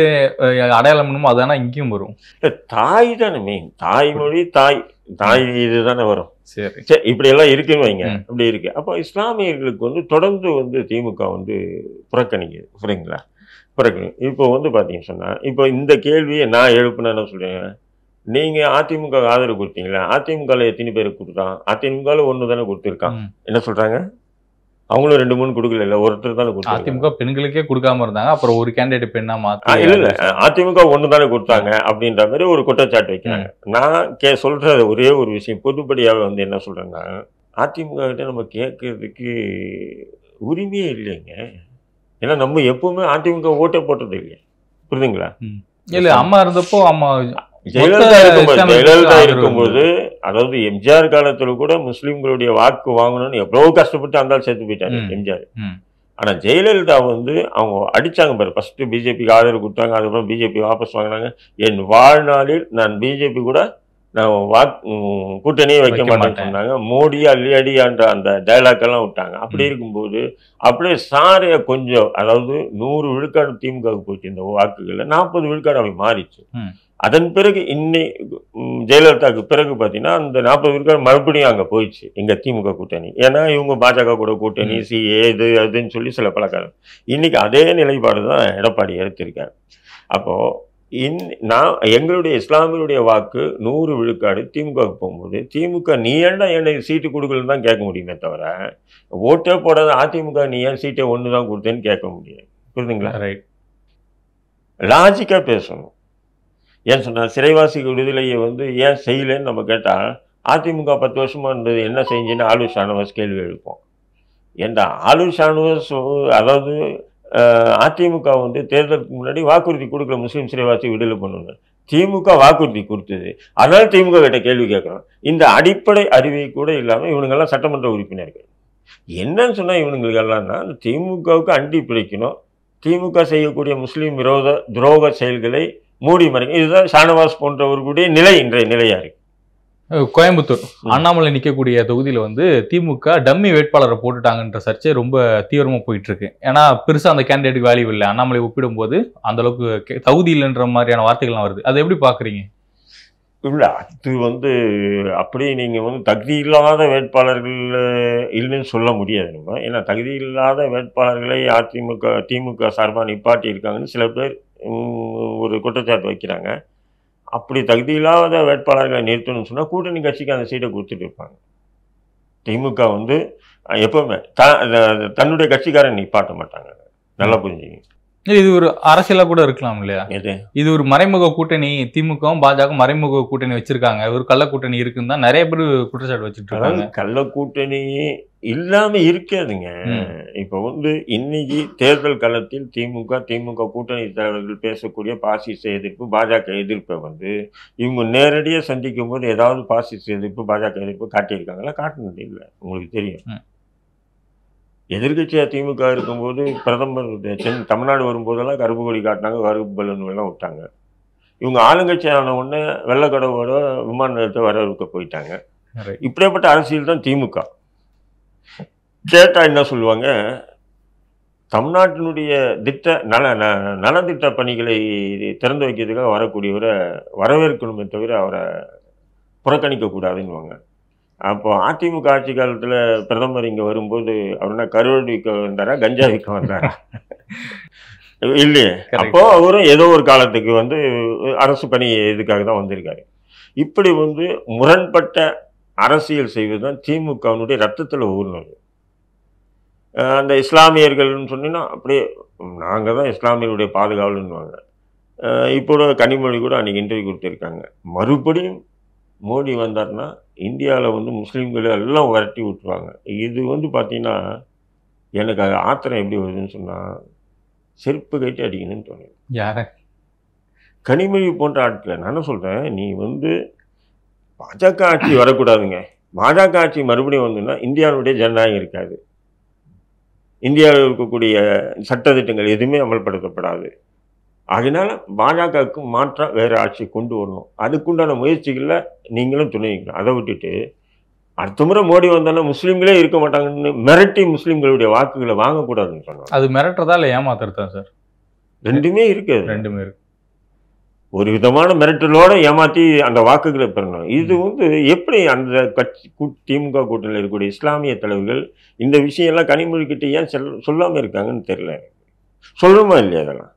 அடையாளம் என்னமோ அதானா இங்கேயும் வரும் தாய் தானே மெயின் தாய்மொழி தாய் தாய் இது தானே வரும் சரி சரி இப்படியெல்லாம் இருக்குன்னு வைங்க அப்படி இருக்கு அப்போ இஸ்லாமியர்களுக்கு வந்து தொடர்ந்து வந்து திமுக வந்து புறக்கணிக்குது புரியுங்களா பிறகு இப்போ வந்து பார்த்தீங்கன்னு சொன்னால் இப்போ இந்த கேள்வியை நான் எழுப்புனேன்னு சொல்லுவேன் நீங்கள் அதிமுக ஆதரவு கொடுத்தீங்களா அதிமுகவில் எத்தனை பேர் கொடுத்தான் அதிமுகவில் ஒன்று தானே கொடுத்துருக்கான் என்ன சொல்கிறாங்க அவங்களும் ரெண்டு மூணு கொடுக்கல இல்ல ஒருத்தர் தானே கொடுத்தாங்க அதிமுக பெண்களுக்கே கொடுக்காம இருந்தாங்க அப்புறம் ஒரு கேண்டிடேட் பெண்ணா மாத்தி இல்ல இல்ல அதிமுக ஒண்ணு தானே கொடுத்தாங்க அப்படின்ற மாதிரி ஒரு குற்றச்சாட்டு வைக்கிறாங்க நான் கே சொல்ற ஒரே ஒரு விஷயம் பொதுப்படியாக வந்து என்ன சொல்றேன்னா அதிமுக கிட்ட நம்ம கேட்கறதுக்கு உரிமையே இல்லைங்க ஏன்னா நம்ம எப்பவுமே அதிமுக ஓட்டை போட்டது இல்லையா புரியுதுங்களா இல்ல அம்மா இருந்தப்போ அம்மா ஜெயலலிதா இருக்கும்போது ஜெயலலிதா இருக்கும்போது அதாவது எம்ஜிஆர் காலத்தில் கூட முஸ்லீம்களுடைய வாக்கு வாங்கணும்னு எவ்வளவு கஷ்டப்பட்டு அந்த சேர்த்து போயிட்டாங்க எம்ஜிஆர் ஆனால் ஜெயலலிதா வந்து அவங்க அடித்தாங்க பாரு ஃபஸ்ட்டு பிஜேபிக்கு ஆதரவு கொடுத்தாங்க அதுக்கப்புறம் பிஜேபி வாபஸ் வாங்கினாங்க என் வாழ்நாளில் நான் பிஜேபி கூட நான் வாக் கூட்டணியே வைக்க மாட்டேன்னு சொன்னாங்க மோடியா என்ற அந்த எல்லாம் விட்டாங்க அப்படி இருக்கும்போது அப்படியே சாரைய கொஞ்சம் அதாவது நூறு விழுக்காடு திமுகவுக்கு போச்சு இந்த வாக்குகளில் நாற்பது விழுக்காடு அப்படி மாறிச்சு அதன் பிறகு இன்னை ஜெயலலிதாவுக்கு பிறகு பார்த்தீங்கன்னா அந்த நாற்பது பேருக்கு மறுபடியும் அங்கே போயிடுச்சு எங்கள் திமுக கூட்டணி ஏன்னா இவங்க பாஜக கூட கூட்டணி சி ஏது அதுன்னு சொல்லி சில பழக்கம் இன்றைக்கி அதே நிலைப்பாடு தான் எடப்பாடி எடுத்திருக்கேன் அப்போது இன் நான் எங்களுடைய இஸ்லாமியருடைய வாக்கு நூறு விழுக்காடு திமுகவுக்கு போகும்போது திமுக நீ ஏன்னா எனக்கு சீட்டு கொடுக்கலன்னு தான் கேட்க முடியுமே தவிர ஓட்டே போடாத அதிமுக நீ ஏன் சீட்டை ஒன்று தான் கொடுத்தேன்னு கேட்க முடியாது புரிதுங்களா ரைட் லாஜிக்காக பேசணும் ஏன் சொன்னால் சிறைவாசிக்கு விடுதலையை வந்து ஏன் செய்யலைன்னு நம்ம கேட்டால் அதிமுக பத்து வருஷமாக இருந்தது என்ன செஞ்சுன்னு ஆளு ஷானவாஸ் கேள்வி எழுப்போம் ஏன்டா ஆளு ஷானவாஸ் அதாவது அதிமுக வந்து தேர்தலுக்கு முன்னாடி வாக்குறுதி கொடுக்கல முஸ்லீம் சிறைவாசி விடுதலை பண்ணணும் திமுக வாக்குறுதி கொடுத்தது அதனால் திமுக கிட்ட கேள்வி கேட்குறோம் இந்த அடிப்படை அறிவை கூட இல்லாமல் இவனுங்கெல்லாம் சட்டமன்ற உறுப்பினர்கள் என்னன்னு சொன்னால் இவனுங்களுக்கு எல்லாம்னா திமுகவுக்கு அண்டி பிடிக்கணும் திமுக செய்யக்கூடிய முஸ்லீம் விரோத துரோக செயல்களை மூடி மறைக்கும் இதுதான் ஷானவாஸ் போன்றவர்களுடைய நிலை இன்றைய நிலையா இருக்கு கோயம்புத்தூர் அண்ணாமலை நிற்கக்கூடிய தொகுதியில் வந்து திமுக டம்மி வேட்பாளரை போட்டுட்டாங்கன்ற சர்ச்சை ரொம்ப தீவிரமாக போயிட்டு இருக்கு ஏன்னா பெருசாக அந்த கேண்டிடேட்டுக்கு வேல்யூ இல்லை அண்ணாமலை ஒப்பிடும்போது அந்த அளவுக்கு தகுதி இல்லைன்ற மாதிரியான வார்த்தைகள்லாம் வருது அதை எப்படி பார்க்குறீங்க இல்லை அது வந்து அப்படி நீங்கள் வந்து தகுதி இல்லாத வேட்பாளர்கள் இல்லைன்னு சொல்ல முடியாது நம்ம ஏன்னா தகுதி இல்லாத வேட்பாளர்களை அதிமுக திமுக சார்பாக நிப்பாட்டி இருக்காங்கன்னு சில பேர் ஒரு குற்றச்சாட்டு வைக்கிறாங்க அப்படி தகுதி இல்லாத வேட்பாளர்களை நிறுத்தணும்னு சொன்னால் கூட்டணி கட்சிக்கு அந்த சீட்டை கொடுத்துட்டு இருப்பாங்க திமுக வந்து எப்போவுமே த தன்னுடைய கட்சிக்காரன் நிப்பாட்ட மாட்டாங்க நல்லா புரிஞ்சுக்கிங்க இது ஒரு அரசியலா கூட இருக்கலாம் இல்லையா இது ஒரு மறைமுக கூட்டணி திமுக பாஜக மறைமுக கூட்டணி வச்சிருக்காங்க ஒரு கள்ள கூட்டணி இருக்குன்னு தான் நிறைய பேர் குற்றச்சாட்டு வச்சுட்டு இருக்காங்க கள்ள கூட்டணி இல்லாம இருக்காதுங்க இப்ப வந்து இன்னைக்கு தேர்தல் களத்தில் திமுக திமுக கூட்டணி தலைவர்கள் பேசக்கூடிய பாசிச எதிர்ப்பு பாஜக எதிர்ப்பை வந்து இவங்க நேரடியாக சந்திக்கும் போது ஏதாவது பாசிச எதிர்ப்பு பாஜக எதிர்ப்பு காட்டியிருக்காங்களா காட்டினது இல்லை உங்களுக்கு தெரியும் எதிர்கட்சியாக திமுக இருக்கும்போது பிரதமர் சென் தமிழ்நாடு வரும்போதெல்லாம் கருப்பு கொடி காட்டினாங்க கருப்பு பலன் எல்லாம் விட்டாங்க இவங்க ஆளுங்கட்சியான உடனே வெள்ளக்கடவோட விமான நிலையத்தை வரவேற்க போயிட்டாங்க இப்படிப்பட்ட அரசியல் தான் திமுக கேட்டால் என்ன சொல்லுவாங்க தமிழ்நாட்டினுடைய திட்ட நல நலத்திட்ட பணிகளை திறந்து வைக்கிறதுக்காக வரக்கூடியவரை வரவேற்கணுமே தவிர அவரை வாங்க அப்போ அதிமுக ஆட்சி காலத்தில் பிரதமர் இங்கே வரும்போது அவர்னா கருவடி விற்க வந்தாரா கஞ்சா விற்க வந்தாரா இல்லையே அப்போ அவரும் ஏதோ ஒரு காலத்துக்கு வந்து அரசு பணி இதுக்காக தான் வந்திருக்காரு இப்படி வந்து முரண்பட்ட அரசியல் செய்வது தான் திமுகவினுடைய ரத்தத்தில் ஊர்னது அந்த இஸ்லாமியர்கள்னு சொன்னால் அப்படியே நாங்கள் தான் இஸ்லாமியருடைய பாதுகாவலுன்னுவாங்க இப்போ கனிமொழி கூட அன்றைக்கி இன்டர்வியூ கொடுத்துருக்காங்க மறுபடியும் மோடி வந்தார்னா இந்தியாவில் வந்து முஸ்லீம்களை எல்லாம் விரட்டி விட்டுருவாங்க இது வந்து பார்த்தீங்கன்னா எனக்கு அது ஆத்திரம் எப்படி வருதுன்னு சொன்னால் செருப்பு கட்டி அடிக்கணும்னு தோணும் யார கனிமொழி போன்ற ஆட்களை நான் சொல்கிறேன் நீ வந்து பாஜக ஆட்சி வரக்கூடாதுங்க பாஜக ஆட்சி மறுபடியும் வந்துன்னா இந்தியாவுடைய ஜனநாயகம் இருக்காது இந்தியாவில் இருக்கக்கூடிய சட்ட திட்டங்கள் எதுவுமே அமல்படுத்தப்படாது அதனால் பாஜகவுக்கு மாற்றம் வேறு ஆட்சி கொண்டு வரணும் அதுக்குண்டான முயற்சிகளில் நீங்களும் வைக்கணும் அதை விட்டுட்டு அடுத்த முறை மோடி வந்தோன்னா முஸ்லீம்களே இருக்க மாட்டாங்கன்னு மிரட்டி முஸ்லீம்களுடைய வாக்குகளை வாங்கக்கூடாதுன்னு சொன்னாங்க அது மிரட்டுறதா இல்லை ஏமாத்துறதா சார் ரெண்டுமே இருக்குது ரெண்டுமே இருக்கு ஒரு விதமான மிரட்டலோடு ஏமாற்றி அந்த வாக்குகளை பெறணும் இது வந்து எப்படி அந்த கட்சி திமுக கூட்டணியில் இருக்கக்கூடிய இஸ்லாமிய தலைவர்கள் இந்த விஷயம்லாம் கனிமொழிக்கிட்ட ஏன் செல் சொல்லாமல் இருக்காங்கன்னு தெரியல சொல்லணுமா இல்லையா அதெல்லாம்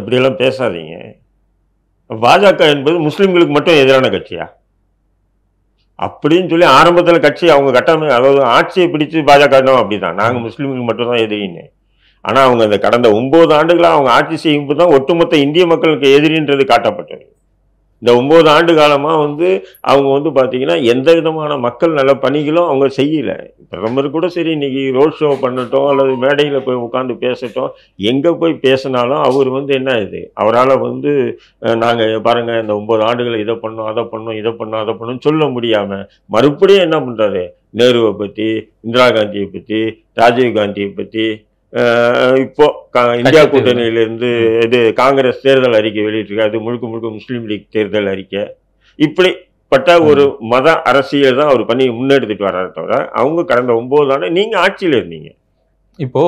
இப்படியெல்லாம் பேசாதீங்க பாஜக என்பது முஸ்லீம்களுக்கு மட்டும் எதிரான கட்சியா அப்படின்னு சொல்லி ஆரம்பத்தில் கட்சி அவங்க கட்டமை அதாவது ஆட்சியை பிடிச்சு பாஜக தான் அப்படி தான் நாங்கள் முஸ்லீம்களுக்கு மட்டும்தான் எதிரின்னு ஆனால் அவங்க அந்த கடந்த ஒம்பது ஆண்டுகளாக அவங்க ஆட்சி செய்யும்போது தான் ஒட்டுமொத்த இந்திய மக்களுக்கு எதிரின்றது காட்டப்பட்டது இந்த ஒம்பது ஆண்டு காலமாக வந்து அவங்க வந்து பார்த்திங்கன்னா எந்த விதமான மக்கள் நல்ல பணிகளும் அவங்க செய்யலை பிரதமர் கூட சரி இன்றைக்கி ரோட் ஷோ பண்ணட்டும் அல்லது மேடையில் போய் உட்காந்து பேசட்டும் எங்கே போய் பேசினாலும் அவர் வந்து என்ன இது அவரால் வந்து நாங்கள் பாருங்கள் இந்த ஒம்பது ஆண்டுகளை இதை பண்ணோம் அதை பண்ணோம் இதை பண்ணோம் அதை பண்ணோம் சொல்ல முடியாமல் மறுபடியும் என்ன பண்ணுறாரு நேருவை பற்றி இந்திரா காந்தியை பற்றி ராஜீவ் காந்தியை பற்றி இப்போ இந்தியா கூட்டணியிலிருந்து இது காங்கிரஸ் தேர்தல் அறிக்கை வெளியிட்டிருக்கு அது முழுக்க முழுக்க முஸ்லீம் லீக் தேர்தல் அறிக்கை இப்படிப்பட்ட ஒரு மத அரசியல் தான் அவர் பண்ணி முன்னெடுத்துட்டு வர்றாரு தவிர அவங்க கடந்த ஒன்பது ஆண்டு நீங்கள் ஆட்சியில் இருந்தீங்க இப்போ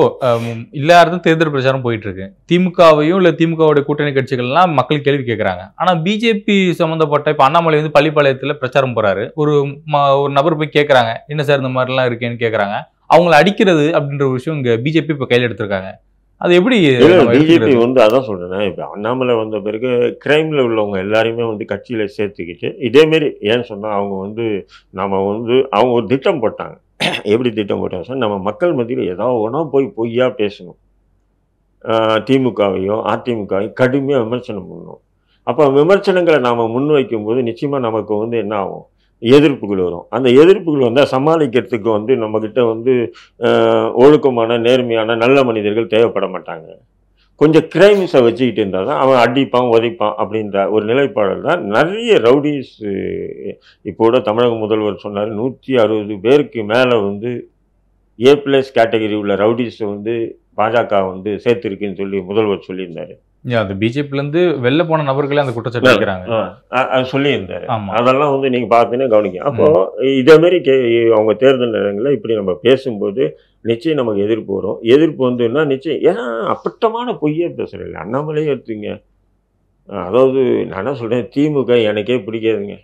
எல்லாரும் தேர்தல் பிரச்சாரம் போயிட்டு இருக்கு திமுகவையும் இல்ல திமுகவுடைய கூட்டணி கட்சிகள்லாம் மக்கள் கேள்வி கேட்கறாங்க ஆனா பிஜேபி சம்பந்தப்பட்ட இப்ப அண்ணாமலை வந்து பள்ளிப்பாளையத்துல பிரச்சாரம் போறாரு ஒரு ஒரு நபர் போய் கேட்கறாங்க என்ன சார் இந்த மாதிரிலாம் இருக்கேன்னு கேட்குறாங்க அவங்கள அடிக்கிறது அப்படின்ற ஒரு விஷயம் இங்க பிஜேபி இப்போ கையில் எடுத்திருக்காங்க அது எப்படி பிஜேபி வந்து அதான் சொல்றேன் இப்போ அண்ணாமலை வந்த பிறகு கிரைம்ல உள்ளவங்க எல்லாருமே வந்து கட்சியில் சேர்த்துக்கிட்டு இதேமாரி ஏன்னு சொன்னால் அவங்க வந்து நம்ம வந்து அவங்க ஒரு திட்டம் போட்டாங்க எப்படி திட்டம் போட்டாங்க சார் நம்ம மக்கள் மத்தியில் ஏதாவது ஒன்றா போய் பொய்யா பேசணும் திமுகவையும் அதிமுகவையும் கடுமையாக விமர்சனம் பண்ணணும் அப்போ விமர்சனங்களை நாம் முன்வைக்கும் போது நிச்சயமாக நமக்கு வந்து என்ன ஆகும் எதிர்ப்புகள் வரும் அந்த எதிர்ப்புகள் வந்து சமாளிக்கிறதுக்கு வந்து நம்மக்கிட்ட வந்து ஒழுக்கமான நேர்மையான நல்ல மனிதர்கள் தேவைப்பட மாட்டாங்க கொஞ்சம் கிரைம்ஸை வச்சுக்கிட்டு இருந்தால் தான் அவன் அடிப்பான் உதைப்பான் அப்படின்ற ஒரு நிலைப்பாடில் தான் நிறைய ரவுடிஸ் இப்போ கூட தமிழக முதல்வர் சொன்னார் நூற்றி அறுபது பேருக்கு மேலே வந்து ஏ பிளஸ் கேட்டகரி உள்ள ரவுடிஸை வந்து பாஜக வந்து சேர்த்துருக்குன்னு சொல்லி முதல்வர் சொல்லியிருந்தார் அந்த பிஜேபில இருந்து வெளில போன நபர்களே அந்த குற்றச்சாட்டு வைக்கிறாங்க சொல்லியிருந்தாரு அதெல்லாம் வந்து நீங்க பாத்தீங்கன்னா கவனிக்க அப்போ இதே மாதிரி கே அவங்க தேர்தல் நேரங்களில் இப்படி நம்ம பேசும்போது நிச்சயம் நமக்கு எதிர்ப்பு வரும் எதிர்ப்பு வந்துன்னா நிச்சயம் ஏன்னா அப்பட்டமான பொய்யே பேசுகிறேன் அண்ணாமலையே எடுத்துங்க அதாவது நான் என்ன சொல்றேன் திமுக எனக்கே பிடிக்காதுங்க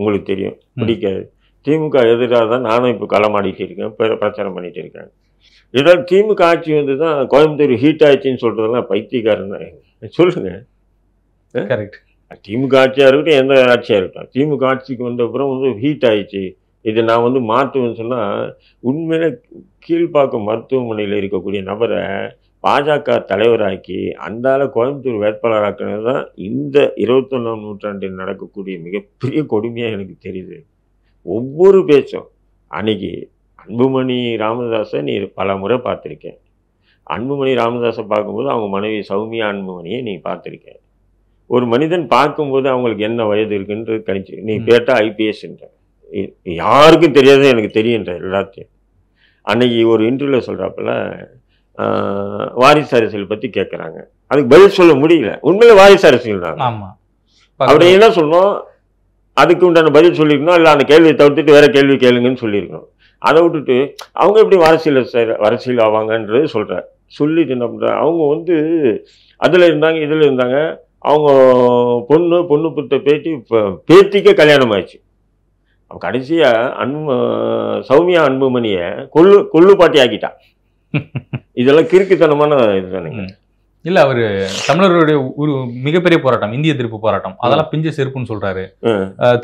உங்களுக்கு தெரியும் பிடிக்காது திமுக எதிராக தான் நானும் இப்போ களமாடிட்டு இருக்கேன் பிரச்சாரம் பண்ணிட்டு இருக்கேன் இதனால் திமுக ஆட்சி வந்து தான் கோயம்புத்தூர் ஹீட் ஆயிடுச்சின்னு சொல்கிறதெல்லாம் பைத்தியக்காரன் தான் சொல்லுங்கள் கரெக்ட் திமுக ஆட்சியாக இருக்கட்டும் எந்த ஆட்சியாக இருக்கட்டும் திமுக ஆட்சிக்கு வந்த அப்புறம் வந்து ஹீட் ஆயிடுச்சு இதை நான் வந்து மாற்றுவேன்னு சொன்னால் உண்மையில கீழ்பாக்கம் மருத்துவமனையில் இருக்கக்கூடிய நபரை பாஜக தலைவராக்கி அந்தால கோயம்புத்தூர் வேட்பாளராக்கினது தான் இந்த இருபத்தொன்னாம் நூற்றாண்டில் நடக்கக்கூடிய மிகப்பெரிய கொடுமையாக எனக்கு தெரியுது ஒவ்வொரு பேச்சும் அன்னைக்கு அன்புமணி ராமதாஸை நீ பல முறை பார்த்துருக்கேன் அன்புமணி ராமதாஸை பார்க்கும்போது அவங்க மனைவி சௌமியா அன்புமணியை நீ பார்த்துருக்கேன் ஒரு மனிதன் பார்க்கும்போது அவங்களுக்கு என்ன வயது இருக்குன்றது கணிச்சு நீ கேட்டால் ஐபிஎஸ்ன்ற யாருக்கும் தெரியாது எனக்கு தெரியுன்ற எல்லாத்தையும் அன்னைக்கு ஒரு இன்டர்வியூவில் சொல்கிறாப்பில் வாரிசு அரசியல் பற்றி கேட்குறாங்க அதுக்கு பதில் சொல்ல முடியல உண்மையில வாரிசு அரசியல் தான் அப்படி என்ன சொல்லணும் அதுக்கு உண்டான பதில் சொல்லியிருக்கணும் இல்லை அந்த கேள்வியை தவிர்த்துட்டு வேற கேள்வி கேளுங்கன்னு சொல்லியிருக்கணும் அதை விட்டுட்டு அவங்க எப்படி சார் அரசியல் ஆவாங்கன்றது சொல்கிறார் சொல்லிட்டு என்ன பண்ணுற அவங்க வந்து அதில் இருந்தாங்க இதில் இருந்தாங்க அவங்க பொண்ணு பொண்ணு புத்த பேட்டி பேத்திக்க கல்யாணம் ஆயிடுச்சு அவன் கடைசியாக அன்பு சௌமியா அன்புமணியை கொள்ளு கொள்ளுப்பாட்டி ஆக்கிட்டான் இதெல்லாம் கிறுக்குத்தனமான இது தானேங்க இல்ல அவரு தமிழர்களுடைய ஒரு மிகப்பெரிய போராட்டம் இந்திய திருப்பு போராட்டம் அதெல்லாம் பிஞ்ச செருப்புன்னு சொல்றாரு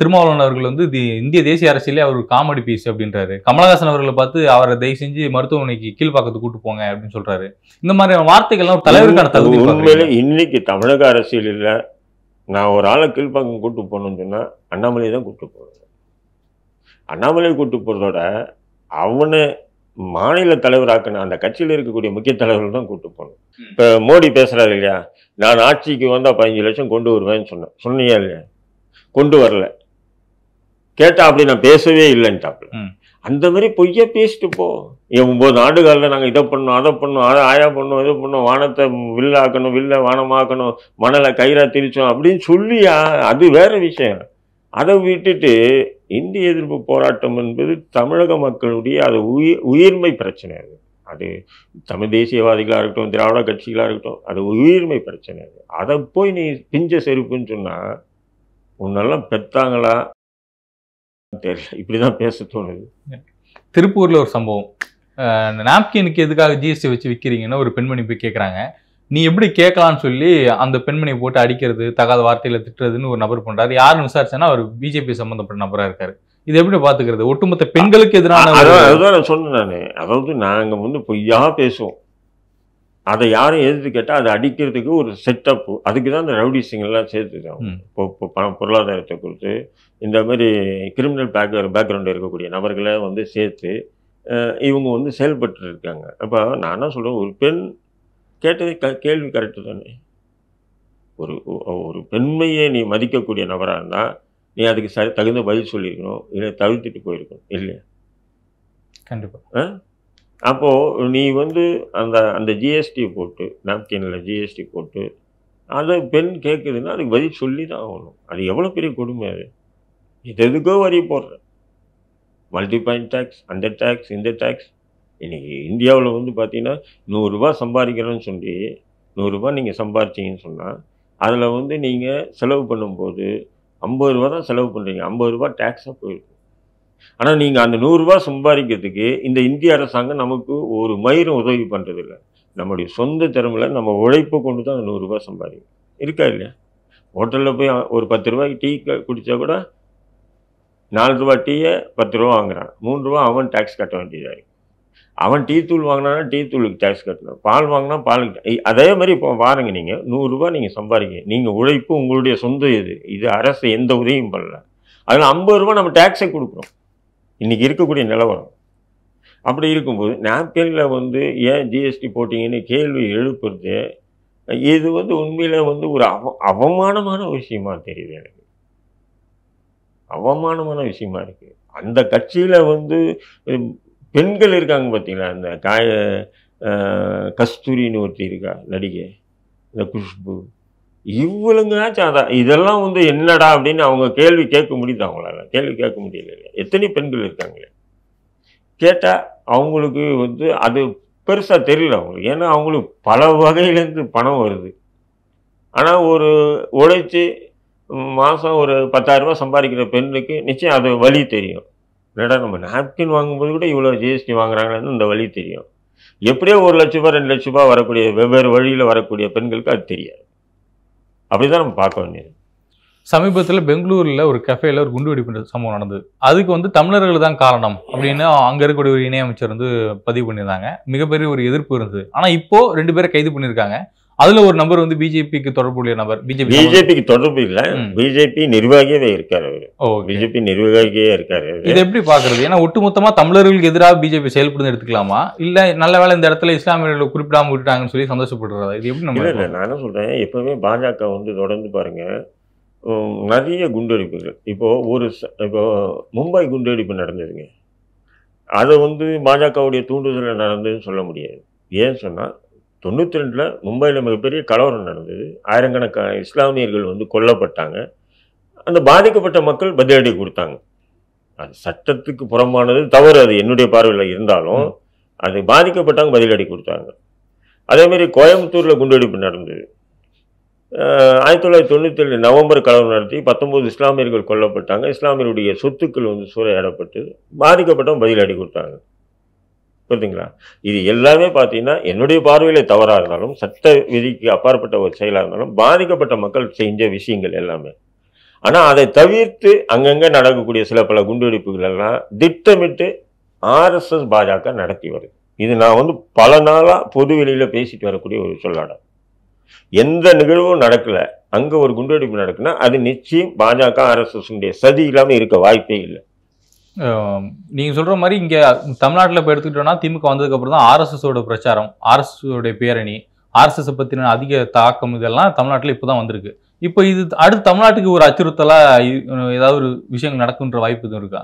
திருமாவளவன் அவர்கள் வந்து இந்திய தேசிய அரசியலே அவர் காமெடி பீஸ் அப்படின்றாரு கமலஹாசன் அவர்களை பார்த்து அவரை தயவு செஞ்சு மருத்துவமனைக்கு பாக்கத்து கூட்டு போங்க அப்படின்னு சொல்றாரு இந்த மாதிரியான வார்த்தைகள்லாம் ஒரு தலைவருக்கான தகுதி இன்னைக்கு தமிழக அரசியல் இல்ல நான் ஒரு ஆளை கீழ்பாக்கம் கூட்டு போகணும்னு சொன்னா அண்ணாமலை தான் கூட்டு போறேன் அண்ணாமலை கூட்டு போறதோட அவனை மாநில தலைவராக்கணும் அந்த கட்சியில் இருக்கக்கூடிய முக்கிய தலைவர்கள் தான் கூப்பிட்டு போகணும் இப்போ மோடி பேசுறாரு இல்லையா நான் ஆட்சிக்கு வந்தால் பதினஞ்சு லட்சம் கொண்டு வருவேன்னு சொன்னேன் சொன்னியா இல்லையா கொண்டு வரல கேட்டால் அப்படி நான் பேசவே இல்லைன்ட்டாப்புல அந்த மாதிரி பொய்ய பேசிட்டு போ ஒம்பது ஆண்டு காலில் நாங்கள் இதை பண்ணோம் அதை பண்ணோம் அதை ஆயா பண்ணோம் இதை பண்ணோம் வானத்தை வில்லாக்கணும் வில்ல வானமாக்கணும் மணலை கயிறா திரிச்சோம் அப்படின்னு சொல்லியா அது வேற விஷயம் அதை விட்டுட்டு இந்திய எதிர்ப்பு போராட்டம் என்பது தமிழக மக்களுடைய அது உயிர் உயிர்மை பிரச்சனை அது அது தமிழ் தேசியவாதிகளாக இருக்கட்டும் திராவிட கட்சிகளாக இருக்கட்டும் அது உயிர்மை பிரச்சனை அது அதை போய் நீ பிஞ்ச செருப்புன்னு சொன்னால் உன்னெல்லாம் பெத்தாங்களா தெரியல இப்படி தான் பேச தோணுது திருப்பூரில் ஒரு சம்பவம் நாப்கினுக்கு எதுக்காக ஜிஎஸ்டி வச்சு விற்கிறீங்கன்னு ஒரு பெண்மணி போய் கேட்குறாங்க நீ எப்படி கேட்கலான்னு சொல்லி அந்த பெண்மணியை போட்டு அடிக்கிறது தகாத வார்த்தையில திட்டுறதுன்னு ஒரு நபர் பண்றாரு யாருன்னு விசாரிச்சேன்னா அவர் பிஜேபி சம்பந்தப்பட்ட நபராக இருக்காரு இது எப்படி பாத்துக்கிறது ஒட்டுமொத்த பெண்களுக்கு எதிரான அதுதான் நான் சொன்னேன் நான் அதாவது நாங்க வந்து பொய்யா பேசுவோம் அதை யாரும் எதிர்த்து கேட்டால் அதை அடிக்கிறதுக்கு ஒரு செட்டப் அதுக்கு தான் இந்த ரவுடி சிங்கெல்லாம் சேர்த்துதான் இப்போ பணம் பொருளாதாரத்தை கொடுத்து இந்த மாதிரி கிரிமினல் பேக்ரவுண்ட் பேக்ரவுண்டு இருக்கக்கூடிய நபர்களை வந்து சேர்த்து இவங்க வந்து செயல்பட்டு இருக்காங்க அப்போ நான் என்ன சொல்கிறேன் ஒரு பெண் கேட்டது க கேள்வி கரெக்டு தானே ஒரு ஒரு பெண்மையை நீ மதிக்கக்கூடிய நபராக இருந்தால் நீ அதுக்கு ச தகுந்த பதில் சொல்லியிருக்கணும் இல்லை தவிர்த்துட்டு போயிருக்கணும் இல்லையா கண்டிப்பாக அப்போது நீ வந்து அந்த அந்த ஜிஎஸ்டி போட்டு நாப்கினில் ஜிஎஸ்டி போட்டு அதை பெண் கேட்குதுன்னா அதுக்கு பதில் சொல்லி தான் ஆகணும் அது எவ்வளோ பெரிய கொடுமை அது இது எதுக்கோ வரி போடுற மல்டி டேக்ஸ் அந்த டேக்ஸ் இந்த டேக்ஸ் இன்றைக்கி இந்தியாவில் வந்து பார்த்தீங்கன்னா நூறுரூபா சம்பாதிக்கிறேன்னு சொல்லி நூறுரூபா நீங்கள் சம்பாரிச்சிங்கன்னு சொன்னால் அதில் வந்து நீங்கள் செலவு பண்ணும்போது ஐம்பது ரூபா தான் செலவு பண்ணுறீங்க ஐம்பது ரூபா டேக்ஸாக போயிருக்கும் ஆனால் நீங்கள் அந்த நூறுரூவா சம்பாதிக்கிறதுக்கு இந்த இந்திய அரசாங்கம் நமக்கு ஒரு மயிரும் உதவி பண்ணுறதில்ல நம்முடைய சொந்த திறமையில் நம்ம உழைப்பை கொண்டு தான் அந்த நூறுரூவா சம்பாதிக்கும் இருக்கா இல்லையா ஹோட்டலில் போய் ஒரு பத்து ரூபாய்க்கு டீ குடித்தா கூட நாலு ரூபா டீயை பத்து ரூபா வாங்குறான் மூணு ரூபா அவன் டேக்ஸ் கட்ட வேண்டியதாக இருக்குது அவன் டீ தூள் வாங்கினானா டீ தூளுக்கு டேக்ஸ் கட்டணும் பால் வாங்கினா பாலுக்கு அதே மாதிரி இப்போ பாருங்கள் நீங்கள் நூறுரூவா நீங்கள் சம்பாதிங்க நீங்கள் உழைப்பு உங்களுடைய சொந்த இது இது அரசு எந்த உதவியும் பண்ணல அதில் ஐம்பது ரூபா நம்ம டேக்ஸை கொடுக்குறோம் இன்றைக்கி இருக்கக்கூடிய நிலவரம் அப்படி இருக்கும்போது நாப்கினில் வந்து ஏன் ஜிஎஸ்டி போட்டிங்கன்னு கேள்வி எழுப்புறது இது வந்து உண்மையில் வந்து ஒரு அவ அவமானமான விஷயமா தெரியுது எனக்கு அவமானமான விஷயமா இருக்குது அந்த கட்சியில் வந்து பெண்கள் இருக்காங்க பார்த்தீங்களா அந்த காய கஸ்தூரின்னு ஒருத்தி இருக்கா நடிகை இந்த குஷ்பு இவ்வளவுங்கனாச்சும் அதான் இதெல்லாம் வந்து என்னடா அப்படின்னு அவங்க கேள்வி கேட்க முடியுது அவங்களால கேள்வி கேட்க முடியல எத்தனை பெண்கள் இருக்காங்களே கேட்டால் அவங்களுக்கு வந்து அது பெருசாக தெரியல அவங்களுக்கு ஏன்னா அவங்களுக்கு பல வகையிலேருந்து பணம் வருது ஆனால் ஒரு உழைச்சி மாதம் ஒரு பத்தாயிரரூபா சம்பாதிக்கிற பெண்ணுக்கு நிச்சயம் அது வழி தெரியும் என்னடா நம்ம நாப்கின் வாங்கும்போது கூட இவ்வளோ ஜிஎஸ்டி வாங்குறாங்கன்னு இந்த வழி தெரியும் எப்படியோ ஒரு லட்ச ரூபா ரெண்டு லட்ச ரூபா வரக்கூடிய வெவ்வேறு வழியில் வரக்கூடிய பெண்களுக்கு அது தெரியாது அப்படி தான் நம்ம பார்க்க வேண்டியது சமீபத்தில் பெங்களூரில் ஒரு கஃபேல ஒரு குண்டுவெடிப்பு சம்பவம் நடந்தது அதுக்கு வந்து தமிழர்கள் தான் காரணம் அப்படின்னு அங்கே இருக்கக்கூடிய ஒரு இணையமைச்சர் வந்து பதிவு பண்ணியிருந்தாங்க மிகப்பெரிய ஒரு எதிர்ப்பு இருந்தது ஆனால் இப்போது ரெண்டு பேரை கைது பண்ணியிருக்காங்க அதுல ஒரு நம்பர் வந்து பிஜேபிக்கு தொடர்புடைய நபர் பிஜேபி பிஜேபிக்கு தொடர்பு இல்ல பிஜேபி நிர்வாகியவே இருக்காரு அவர் பிஜேபி நிர்வாகியே இருக்காரு இது எப்படி பாக்குறது ஏன்னா ஒட்டுமொத்தமா தமிழர்களுக்கு எதிராக பிஜேபி செயல்படுது எடுத்துக்கலாமா இல்ல நல்ல வேலை இந்த இடத்துல இஸ்லாமியர்களை குறிப்பிடாம விட்டுட்டாங்கன்னு சொல்லி சந்தோஷப்படுறதா இது எப்படி நம்ம நான் சொல்றேன் எப்பவுமே பாஜக வந்து தொடர்ந்து பாருங்க நிறைய குண்டெடுப்புகள் இப்போ ஒரு இப்போ மும்பை குண்டெடுப்பு நடந்ததுங்க அதை வந்து பாஜகவுடைய தூண்டுதலில் நடந்ததுன்னு சொல்ல முடியாது ஏன்னு சொன்னால் தொண்ணூற்றி ரெண்டில் மும்பையில் மிகப்பெரிய கலவரம் நடந்தது ஆயிரக்கணக்கான இஸ்லாமியர்கள் வந்து கொல்லப்பட்டாங்க அந்த பாதிக்கப்பட்ட மக்கள் பதிலடி கொடுத்தாங்க அது சட்டத்துக்கு புறமானது தவறு அது என்னுடைய பார்வையில் இருந்தாலும் அது பாதிக்கப்பட்டவங்க பதிலடி கொடுத்தாங்க அதேமாரி கோயம்புத்தூரில் குண்டுவெடிப்பு நடந்தது ஆயிரத்தி தொள்ளாயிரத்தி தொண்ணூற்றி ஏழு நவம்பர் கலவரம் நடத்தி பத்தொம்போது இஸ்லாமியர்கள் கொல்லப்பட்டாங்க இஸ்லாமியருடைய சொத்துக்கள் வந்து சூறையாடப்பட்டு பாதிக்கப்பட்டவங்க பதிலடி கொடுத்தாங்க புரியுதுங்களா இது எல்லாமே பார்த்தீங்கன்னா என்னுடைய பார்வையில் தவறாக இருந்தாலும் சட்ட விதிக்கு அப்பாற்பட்ட ஒரு செயலாக இருந்தாலும் பாதிக்கப்பட்ட மக்கள் செஞ்ச விஷயங்கள் எல்லாமே ஆனால் அதை தவிர்த்து அங்கங்கே நடக்கக்கூடிய சில பல குண்டுவெடிப்புகள் எல்லாம் திட்டமிட்டு ஆர்எஸ்எஸ் பாஜக நடத்தி வருது இது நான் வந்து பல நாளாக பொதுவெளியில் பேசிட்டு வரக்கூடிய ஒரு சொல்லாடம் எந்த நிகழ்வும் நடக்கலை அங்கே ஒரு குண்டுவெடிப்பு நடக்குன்னா அது நிச்சயம் பாஜக ஆர்எஸ்எஸ் சதி இல்லாமல் இருக்க வாய்ப்பே இல்லை நீங்கள் சொல்கிற மாதிரி இங்கே தமிழ்நாட்டில் இப்போ எடுத்துக்கிட்டோன்னா திமுக வந்ததுக்கப்புறம் தான் ஆர்எஸ்எஸோட பிரச்சாரம் ஆர்எஸ்எஸோடைய பேரணி ஆர்எஸ்எஸ் பற்றின அதிக தாக்கம் இதெல்லாம் தமிழ்நாட்டில் இப்போ தான் வந்திருக்கு இப்போ இது அடுத்து தமிழ்நாட்டுக்கு ஒரு அச்சுறுத்தலாக ஏதாவது ஒரு விஷயங்கள் நடக்குன்ற வாய்ப்பு எதுவும் இருக்கா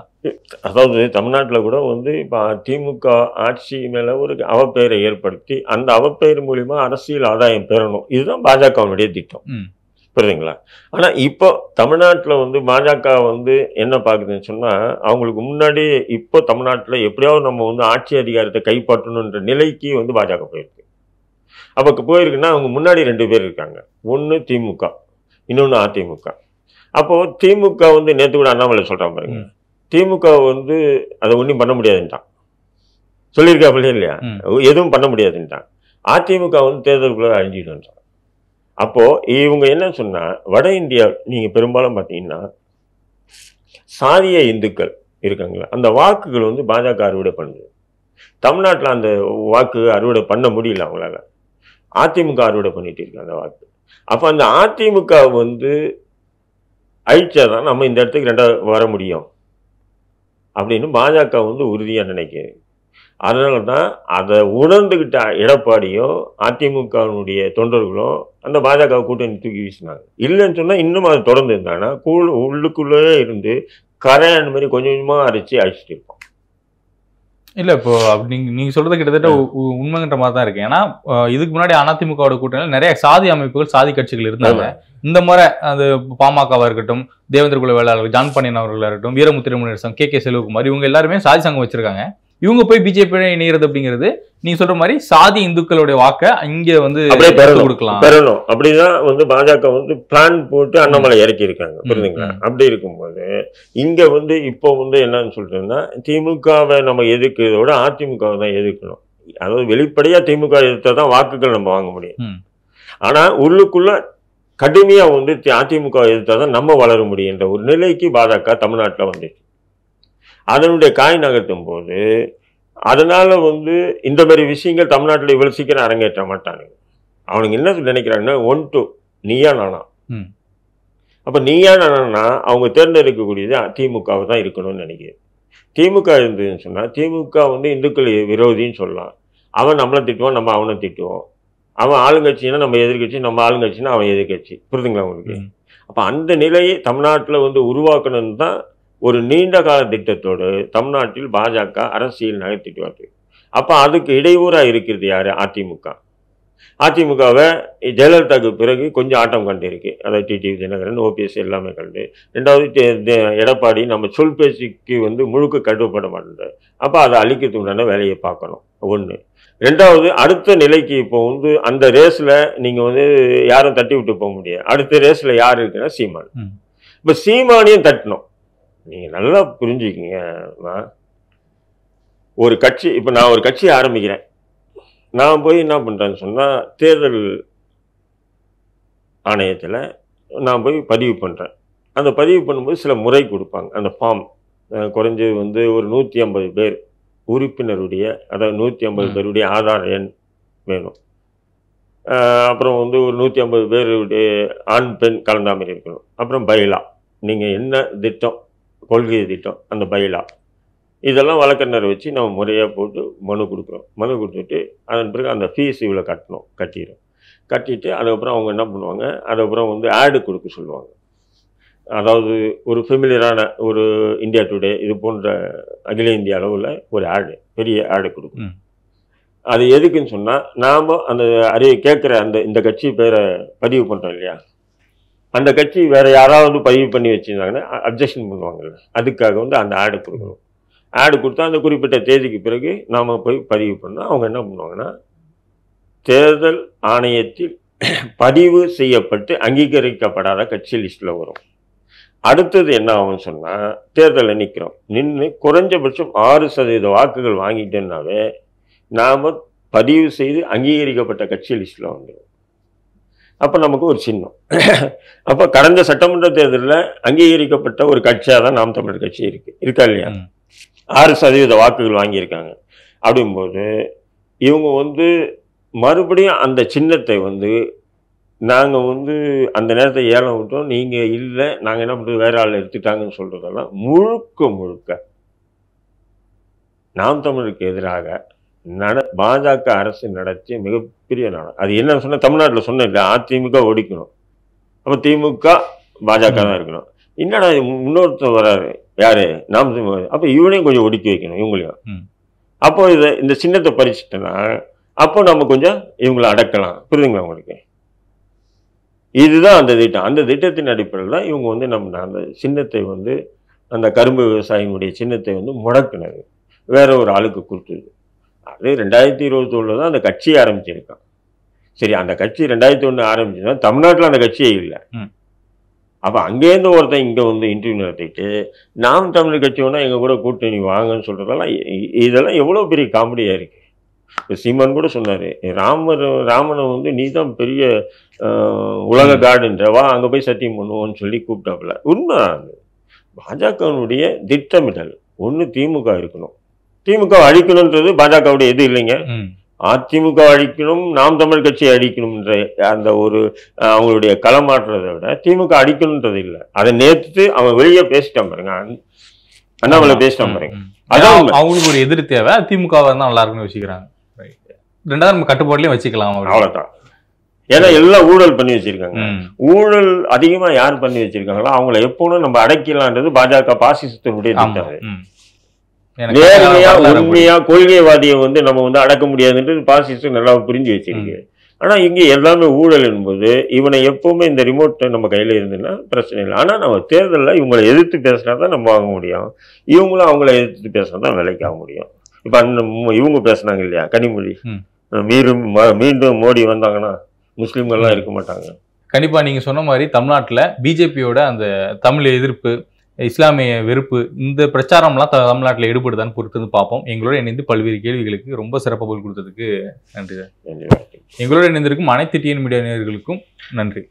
அதாவது தமிழ்நாட்டில் கூட வந்து இப்போ திமுக ஆட்சி மேலே ஒரு அவப்பெயரை ஏற்படுத்தி அந்த அவப்பெயர் மூலிமா அரசியல் ஆதாயம் பெறணும் இதுதான் பாஜகவுடைய திட்டம் புரியுதுங்களா ஆனால் இப்போ தமிழ்நாட்டில் வந்து பாஜக வந்து என்ன பார்க்குதுன்னு சொன்னால் அவங்களுக்கு முன்னாடி இப்போ தமிழ்நாட்டில் எப்படியாவது நம்ம வந்து ஆட்சி அதிகாரத்தை கைப்பற்றணுன்ற நிலைக்கு வந்து பாஜக போயிருக்கு அப்போ போயிருக்குன்னா அவங்க முன்னாடி ரெண்டு பேர் இருக்காங்க ஒன்று திமுக இன்னொன்று அதிமுக அப்போது திமுக வந்து நேற்று கூட அண்ணாமலை சொல்கிறாங்க பாருங்க திமுக வந்து அதை ஒன்றும் பண்ண முடியாதுன்ட்டான் சொல்லியிருக்கா இல்லையா எதுவும் பண்ண முடியாதுன்ட்டான் அதிமுக வந்து தேர்தலுக்குள்ளே அழிஞ்சிடுன்றான் அப்போது இவங்க என்ன சொன்னால் வட இந்தியா நீங்கள் பெரும்பாலும் பார்த்தீங்கன்னா சாதிய இந்துக்கள் இருக்காங்களா அந்த வாக்குகள் வந்து பாஜக அறுவடை பண்ணுது தமிழ்நாட்டில் அந்த வாக்கு அறுவடை பண்ண முடியல அவங்களால அதிமுக அறுவடை பண்ணிட்டு இருக்கு அந்த வாக்கு அப்போ அந்த அதிமுக வந்து அழிச்சா தான் நம்ம இந்த இடத்துக்கு ரெண்டாவது வர முடியும் அப்படின்னு பாஜக வந்து உறுதியாக நினைக்கிறேன் அதனால தான் அதை உணர்ந்துக்கிட்ட எடப்பாடியும் அதிமுகவினுடைய தொண்டர்களும் அந்த பாஜக கூட்டணி தூக்கி வீசினாங்க இல்லைன்னு சொன்னால் இன்னும் அது தொடர்ந்து இருந்தாங்கன்னா கூழ் உள்ளுக்குள்ளே இருந்து கரை அந்த மாதிரி கொஞ்சம் கொஞ்சமாக அரைச்சி அழிச்சிட்டு இருப்போம் இல்லை இப்போ அப்படி நீங்கள் நீங்கள் சொல்கிறது கிட்டத்தட்ட உண்மைங்கிற மாதிரி தான் இருக்குது ஏன்னா இதுக்கு முன்னாடி அதிமுகவோட கூட்டணியில் நிறைய சாதி அமைப்புகள் சாதி கட்சிகள் இருந்தாங்க இந்த முறை அது பாமகவாக இருக்கட்டும் தேவேந்திர குல வேளாளர்கள் ஜான் பண்ணியன் அவர்களாக இருக்கட்டும் வீரமுத்திரமுனிசம் கே கே செல்வகுமார் இவங்க எல்லாருமே சாதி சங்கம் வச்சுருக்காங்க இவங்க போய் பிஜேபி இணைகிறது அப்படிங்கிறது நீங்க சொல்ற மாதிரி சாதி இந்துக்களுடைய வாக்க இங்க வந்து கொடுக்கலாம் பெறணும் அப்படிதான் வந்து பாஜக வந்து பிளான் போட்டு அண்ணாமலை இறக்கி இருக்காங்க புரிஞ்சுங்களா அப்படி இருக்கும்போது இங்க வந்து இப்போ வந்து என்னன்னு சொல்றதுன்னா திமுகவை நம்ம எதிர்க்கிறதோட அதிமுகவை தான் எதிர்க்கணும் அதாவது வெளிப்படையா திமுக எதிர்த்தா தான் வாக்குகள் நம்ம வாங்க முடியும் ஆனா உள்ளுக்குள்ள கடுமையா வந்து அதிமுக எதிர்த்தா தான் நம்ம வளர முடியும் என்ற ஒரு நிலைக்கு பாஜக தமிழ்நாட்டில் வந்துச்சு அதனுடைய காய் நகர்த்தும் போது அதனால் வந்து இந்த மாதிரி விஷயங்கள் தமிழ்நாட்டில் இவ்வளோ சீக்கிரம் அரங்கேற்ற மாட்டானுங்க அவனுங்க என்ன நினைக்கிறாங்கன்னா ஒன் டூ நீயா நானா அப்போ நீயா நானா அவங்க தேர்ந்தெடுக்கக்கூடியது திமுகவை தான் இருக்கணும்னு நினைக்கிறேன் திமுக இருந்ததுன்னு சொன்னால் திமுக வந்து இந்துக்கள் விரோதின்னு சொல்லலாம் அவன் நம்மளை திட்டுவான் நம்ம அவனை திட்டுவோம் அவன் ஆளுங்கட்சினா நம்ம எதிர்கட்சி நம்ம ஆளுங்கட்சின்னா அவன் எதிர்கட்சி புரிதுங்களா உங்களுக்கு அப்போ அந்த நிலையை தமிழ்நாட்டில் வந்து உருவாக்கணும்னு தான் ஒரு நீண்ட கால திட்டத்தோடு தமிழ்நாட்டில் பாஜக அரசியல் நகர்த்திட்டு வருது அப்போ அதுக்கு இடையூறாக இருக்கிறது யார் அதிமுக அதிமுகவை ஜெயலலிதாவுக்கு பிறகு கொஞ்சம் ஆட்டம் கண்டு இருக்குது அதாவது டிடிவி தினகரன் ஓபிஎஸ் எல்லாமே கண்டு ரெண்டாவது எடப்பாடி நம்ம சொல் பேச்சுக்கு வந்து முழுக்க கட்டுப்பட மாட்டேன் அப்போ அதை அழிக்கிறதுக்கு உண்டான வேலையை பார்க்கணும் ஒன்று ரெண்டாவது அடுத்த நிலைக்கு இப்போ வந்து அந்த ரேஸில் நீங்கள் வந்து யாரும் தட்டி விட்டு போக முடியாது அடுத்த ரேஸில் யார் இருக்குன்னா சீமான் இப்போ சீமானையும் தட்டினோம் நீங்கள் நல்லா புரிஞ்சுக்கிங்கம்மா ஒரு கட்சி இப்போ நான் ஒரு கட்சி ஆரம்பிக்கிறேன் நான் போய் என்ன பண்ணுறேன்னு சொன்னால் தேர்தல் ஆணையத்தில் நான் போய் பதிவு பண்ணுறேன் அந்த பதிவு பண்ணும்போது சில முறை கொடுப்பாங்க அந்த ஃபார்ம் குறைஞ்சது வந்து ஒரு நூற்றி ஐம்பது பேர் உறுப்பினருடைய அதாவது நூற்றி ஐம்பது பேருடைய ஆதார் எண் வேணும் அப்புறம் வந்து ஒரு நூற்றி ஐம்பது பேருடைய ஆண் பெண் கலந்தாமல் இருக்கணும் அப்புறம் பைலா நீங்கள் என்ன திட்டம் கொள்கை திட்டம் அந்த பயிலா இதெல்லாம் வழக்கறிஞர் வச்சு நம்ம முறையாக போட்டு மனு கொடுக்குறோம் மனு கொடுத்துட்டு அதன் பிறகு அந்த ஃபீஸ் இவ்வளோ கட்டணும் கட்டிடும் கட்டிட்டு அதுக்கப்புறம் அவங்க என்ன பண்ணுவாங்க அதுக்கப்புறம் வந்து ஆடு கொடுக்க சொல்லுவாங்க அதாவது ஒரு ஃபெமிலியரான ஒரு இந்தியா டுடே இது போன்ற அகில இந்திய அளவில் ஒரு ஆடு பெரிய ஆடு கொடுக்கும் அது எதுக்குன்னு சொன்னால் நாம் அந்த அறிய கேட்குற அந்த இந்த கட்சி பேரை பதிவு பண்ணுறோம் இல்லையா அந்த கட்சி வேறு யாராவது வந்து பதிவு பண்ணி வச்சுருந்தாங்கன்னா அப்ஜெக்ஷன் பண்ணுவாங்கல்ல அதுக்காக வந்து அந்த ஆடு கொடுக்கணும் ஆடு கொடுத்தா அந்த குறிப்பிட்ட தேதிக்கு பிறகு நாம் போய் பதிவு பண்ணால் அவங்க என்ன பண்ணுவாங்கன்னா தேர்தல் ஆணையத்தில் பதிவு செய்யப்பட்டு அங்கீகரிக்கப்படாத கட்சி லிஸ்ட்டில் வரும் அடுத்தது என்ன ஆகும்னு சொன்னால் தேர்தலில் நிற்கிறோம் நின்று குறைஞ்சபட்சம் ஆறு சதவீத வாக்குகள் வாங்கிட்டோம்னாவே நாம் பதிவு செய்து அங்கீகரிக்கப்பட்ட கட்சி லிஸ்ட்டில் வந்துடும் அப்போ நமக்கு ஒரு சின்னம் அப்போ கடந்த சட்டமன்ற தேர்தலில் அங்கீகரிக்கப்பட்ட ஒரு கட்சியாக தான் நாம் தமிழர் கட்சி இருக்குது இருக்கா இல்லையா ஆறு சதவீத வாக்குகள் வாங்கியிருக்காங்க அப்படிங்கும்போது இவங்க வந்து மறுபடியும் அந்த சின்னத்தை வந்து நாங்கள் வந்து அந்த நேரத்தை ஏழை விட்டோம் நீங்கள் இல்லை நாங்கள் என்ன பண்ணுறது வேற ஆள் எடுத்துட்டாங்கன்னு சொல்கிறதெல்லாம் முழுக்க முழுக்க நாம் தமிழுக்கு எதிராக நட பாஜக அரசு நடத்திய மிகப்பெரிய நாடகம் அது என்ன சொன்னால் தமிழ்நாட்டில் சொன்னேன் இல்லை அதிமுக ஒடிக்கணும் அப்போ திமுக பாஜக தான் இருக்கணும் என்னடா முன்னோர்த்த வராரு யாரு நாம் அப்போ இவனையும் கொஞ்சம் ஒடுக்கி வைக்கணும் இவங்களையும் அப்போ இதை இந்த சின்னத்தை பறிச்சுட்டோன்னா அப்போ நம்ம கொஞ்சம் இவங்கள அடக்கலாம் புரியுதுங்களா உங்களுக்கு இதுதான் அந்த திட்டம் அந்த திட்டத்தின் அடிப்படையில் தான் இவங்க வந்து நம்ம அந்த சின்னத்தை வந்து அந்த கரும்பு விவசாயிகளுடைய சின்னத்தை வந்து முடக்கினது வேற ஒரு ஆளுக்கு கொடுத்தது அது ரெண்டாயிரத்தி இருபத்தி ஒன்று தான் அந்த கட்சியை ஆரம்பிச்சிருக்கான் சரி அந்த கட்சி ரெண்டாயிரத்தி ஒன்று ஆரம்பிச்சுன்னா தமிழ்நாட்டில் அந்த கட்சியே இல்லை அப்போ அங்கேருந்து ஒருத்தன் இங்கே வந்து இன்டர்வியூ நடத்திட்டு நாம் தமிழ் கட்சி ஒன்றா எங்கள் கூட கூட்டணி வாங்கன்னு சொல்கிறதெல்லாம் இதெல்லாம் எவ்வளோ பெரிய காமெடியாக இருக்குது இப்போ சீமான் கூட சொன்னார் ராமர் ராமனை வந்து நீ தான் பெரிய உலக கார்டுன்றவா அங்கே போய் சத்தியம் பண்ணுவோன்னு சொல்லி கூப்பிட்டாப்புல உண்மை பாஜகவினுடைய திட்டமிடல் ஒன்று திமுக இருக்கணும் திமுக அழிக்கணும்ன்றது பாஜகவுடைய இது இல்லைங்க அதிமுக அழிக்கணும் நாம் தமிழ் கட்சியை அழிக்கணும்ன்ற அந்த ஒரு அவங்களுடைய களமாற்றுறதை விட திமுக அழிக்கணும்ன்றது இல்லை அதை நேற்று அவன் வெளியே பேசிட்டான் பாருங்க அண்ணாமலை பேசிட்டான் பாருங்க அதான் அவங்களுக்கு ஒரு எதிர் தேவை திமுக தான் நல்லா இருக்குன்னு வச்சுக்கிறாங்க ரெண்டாவது நம்ம கட்டுப்பாடுலயும் வச்சுக்கலாம் அவ்வளவுதான் ஏன்னா எல்லாம் ஊழல் பண்ணி வச்சிருக்காங்க ஊழல் அதிகமா யார் பண்ணி வச்சிருக்காங்களோ அவங்கள எப்போதும் நம்ம அடைக்கலான்றது பாஜக பாசிசத்தினுடைய திட்டம் நேர்மையா உண்மையா கொள்கைவாதியை வந்து நம்ம வந்து அடக்க முடியாதுன்றது பாசிஸ்ட் நல்லா புரிஞ்சு வச்சிருக்கு ஆனா இங்க எல்லாமே ஊழல் என்பது இவனை எப்பவுமே இந்த ரிமோட் நம்ம கையில இருந்துன்னா பிரச்சனை இல்லை ஆனா நம்ம தேர்தலில் இவங்களை எதிர்த்து பேசினா தான் நம்ம வாங்க முடியும் இவங்களும் அவங்கள எதிர்த்து பேசினா தான் ஆக முடியும் இப்ப இவங்க பேசினாங்க இல்லையா கனிமொழி மீண்டும் மீண்டும் மோடி வந்தாங்கன்னா முஸ்லீம்கள்லாம் இருக்க மாட்டாங்க கண்டிப்பாக நீங்கள் சொன்ன மாதிரி தமிழ்நாட்டில் பிஜேபியோட அந்த தமிழ் எதிர்ப்பு இஸ்லாமிய வெறுப்பு இந்த பிரச்சாரம்லாம் தமிழ்நாட்டில் ஈடுபடுதான்னு பொறுத்து பார்ப்போம் எங்களோட இணைந்து பல்வேறு கேள்விகளுக்கு ரொம்ப சிறப்பு பதில் கொடுத்ததுக்கு நன்றி சார் எங்களோட இணைந்திருக்கும் அனைத்து டிஎன் மீடியா நேர்களுக்கும் நன்றி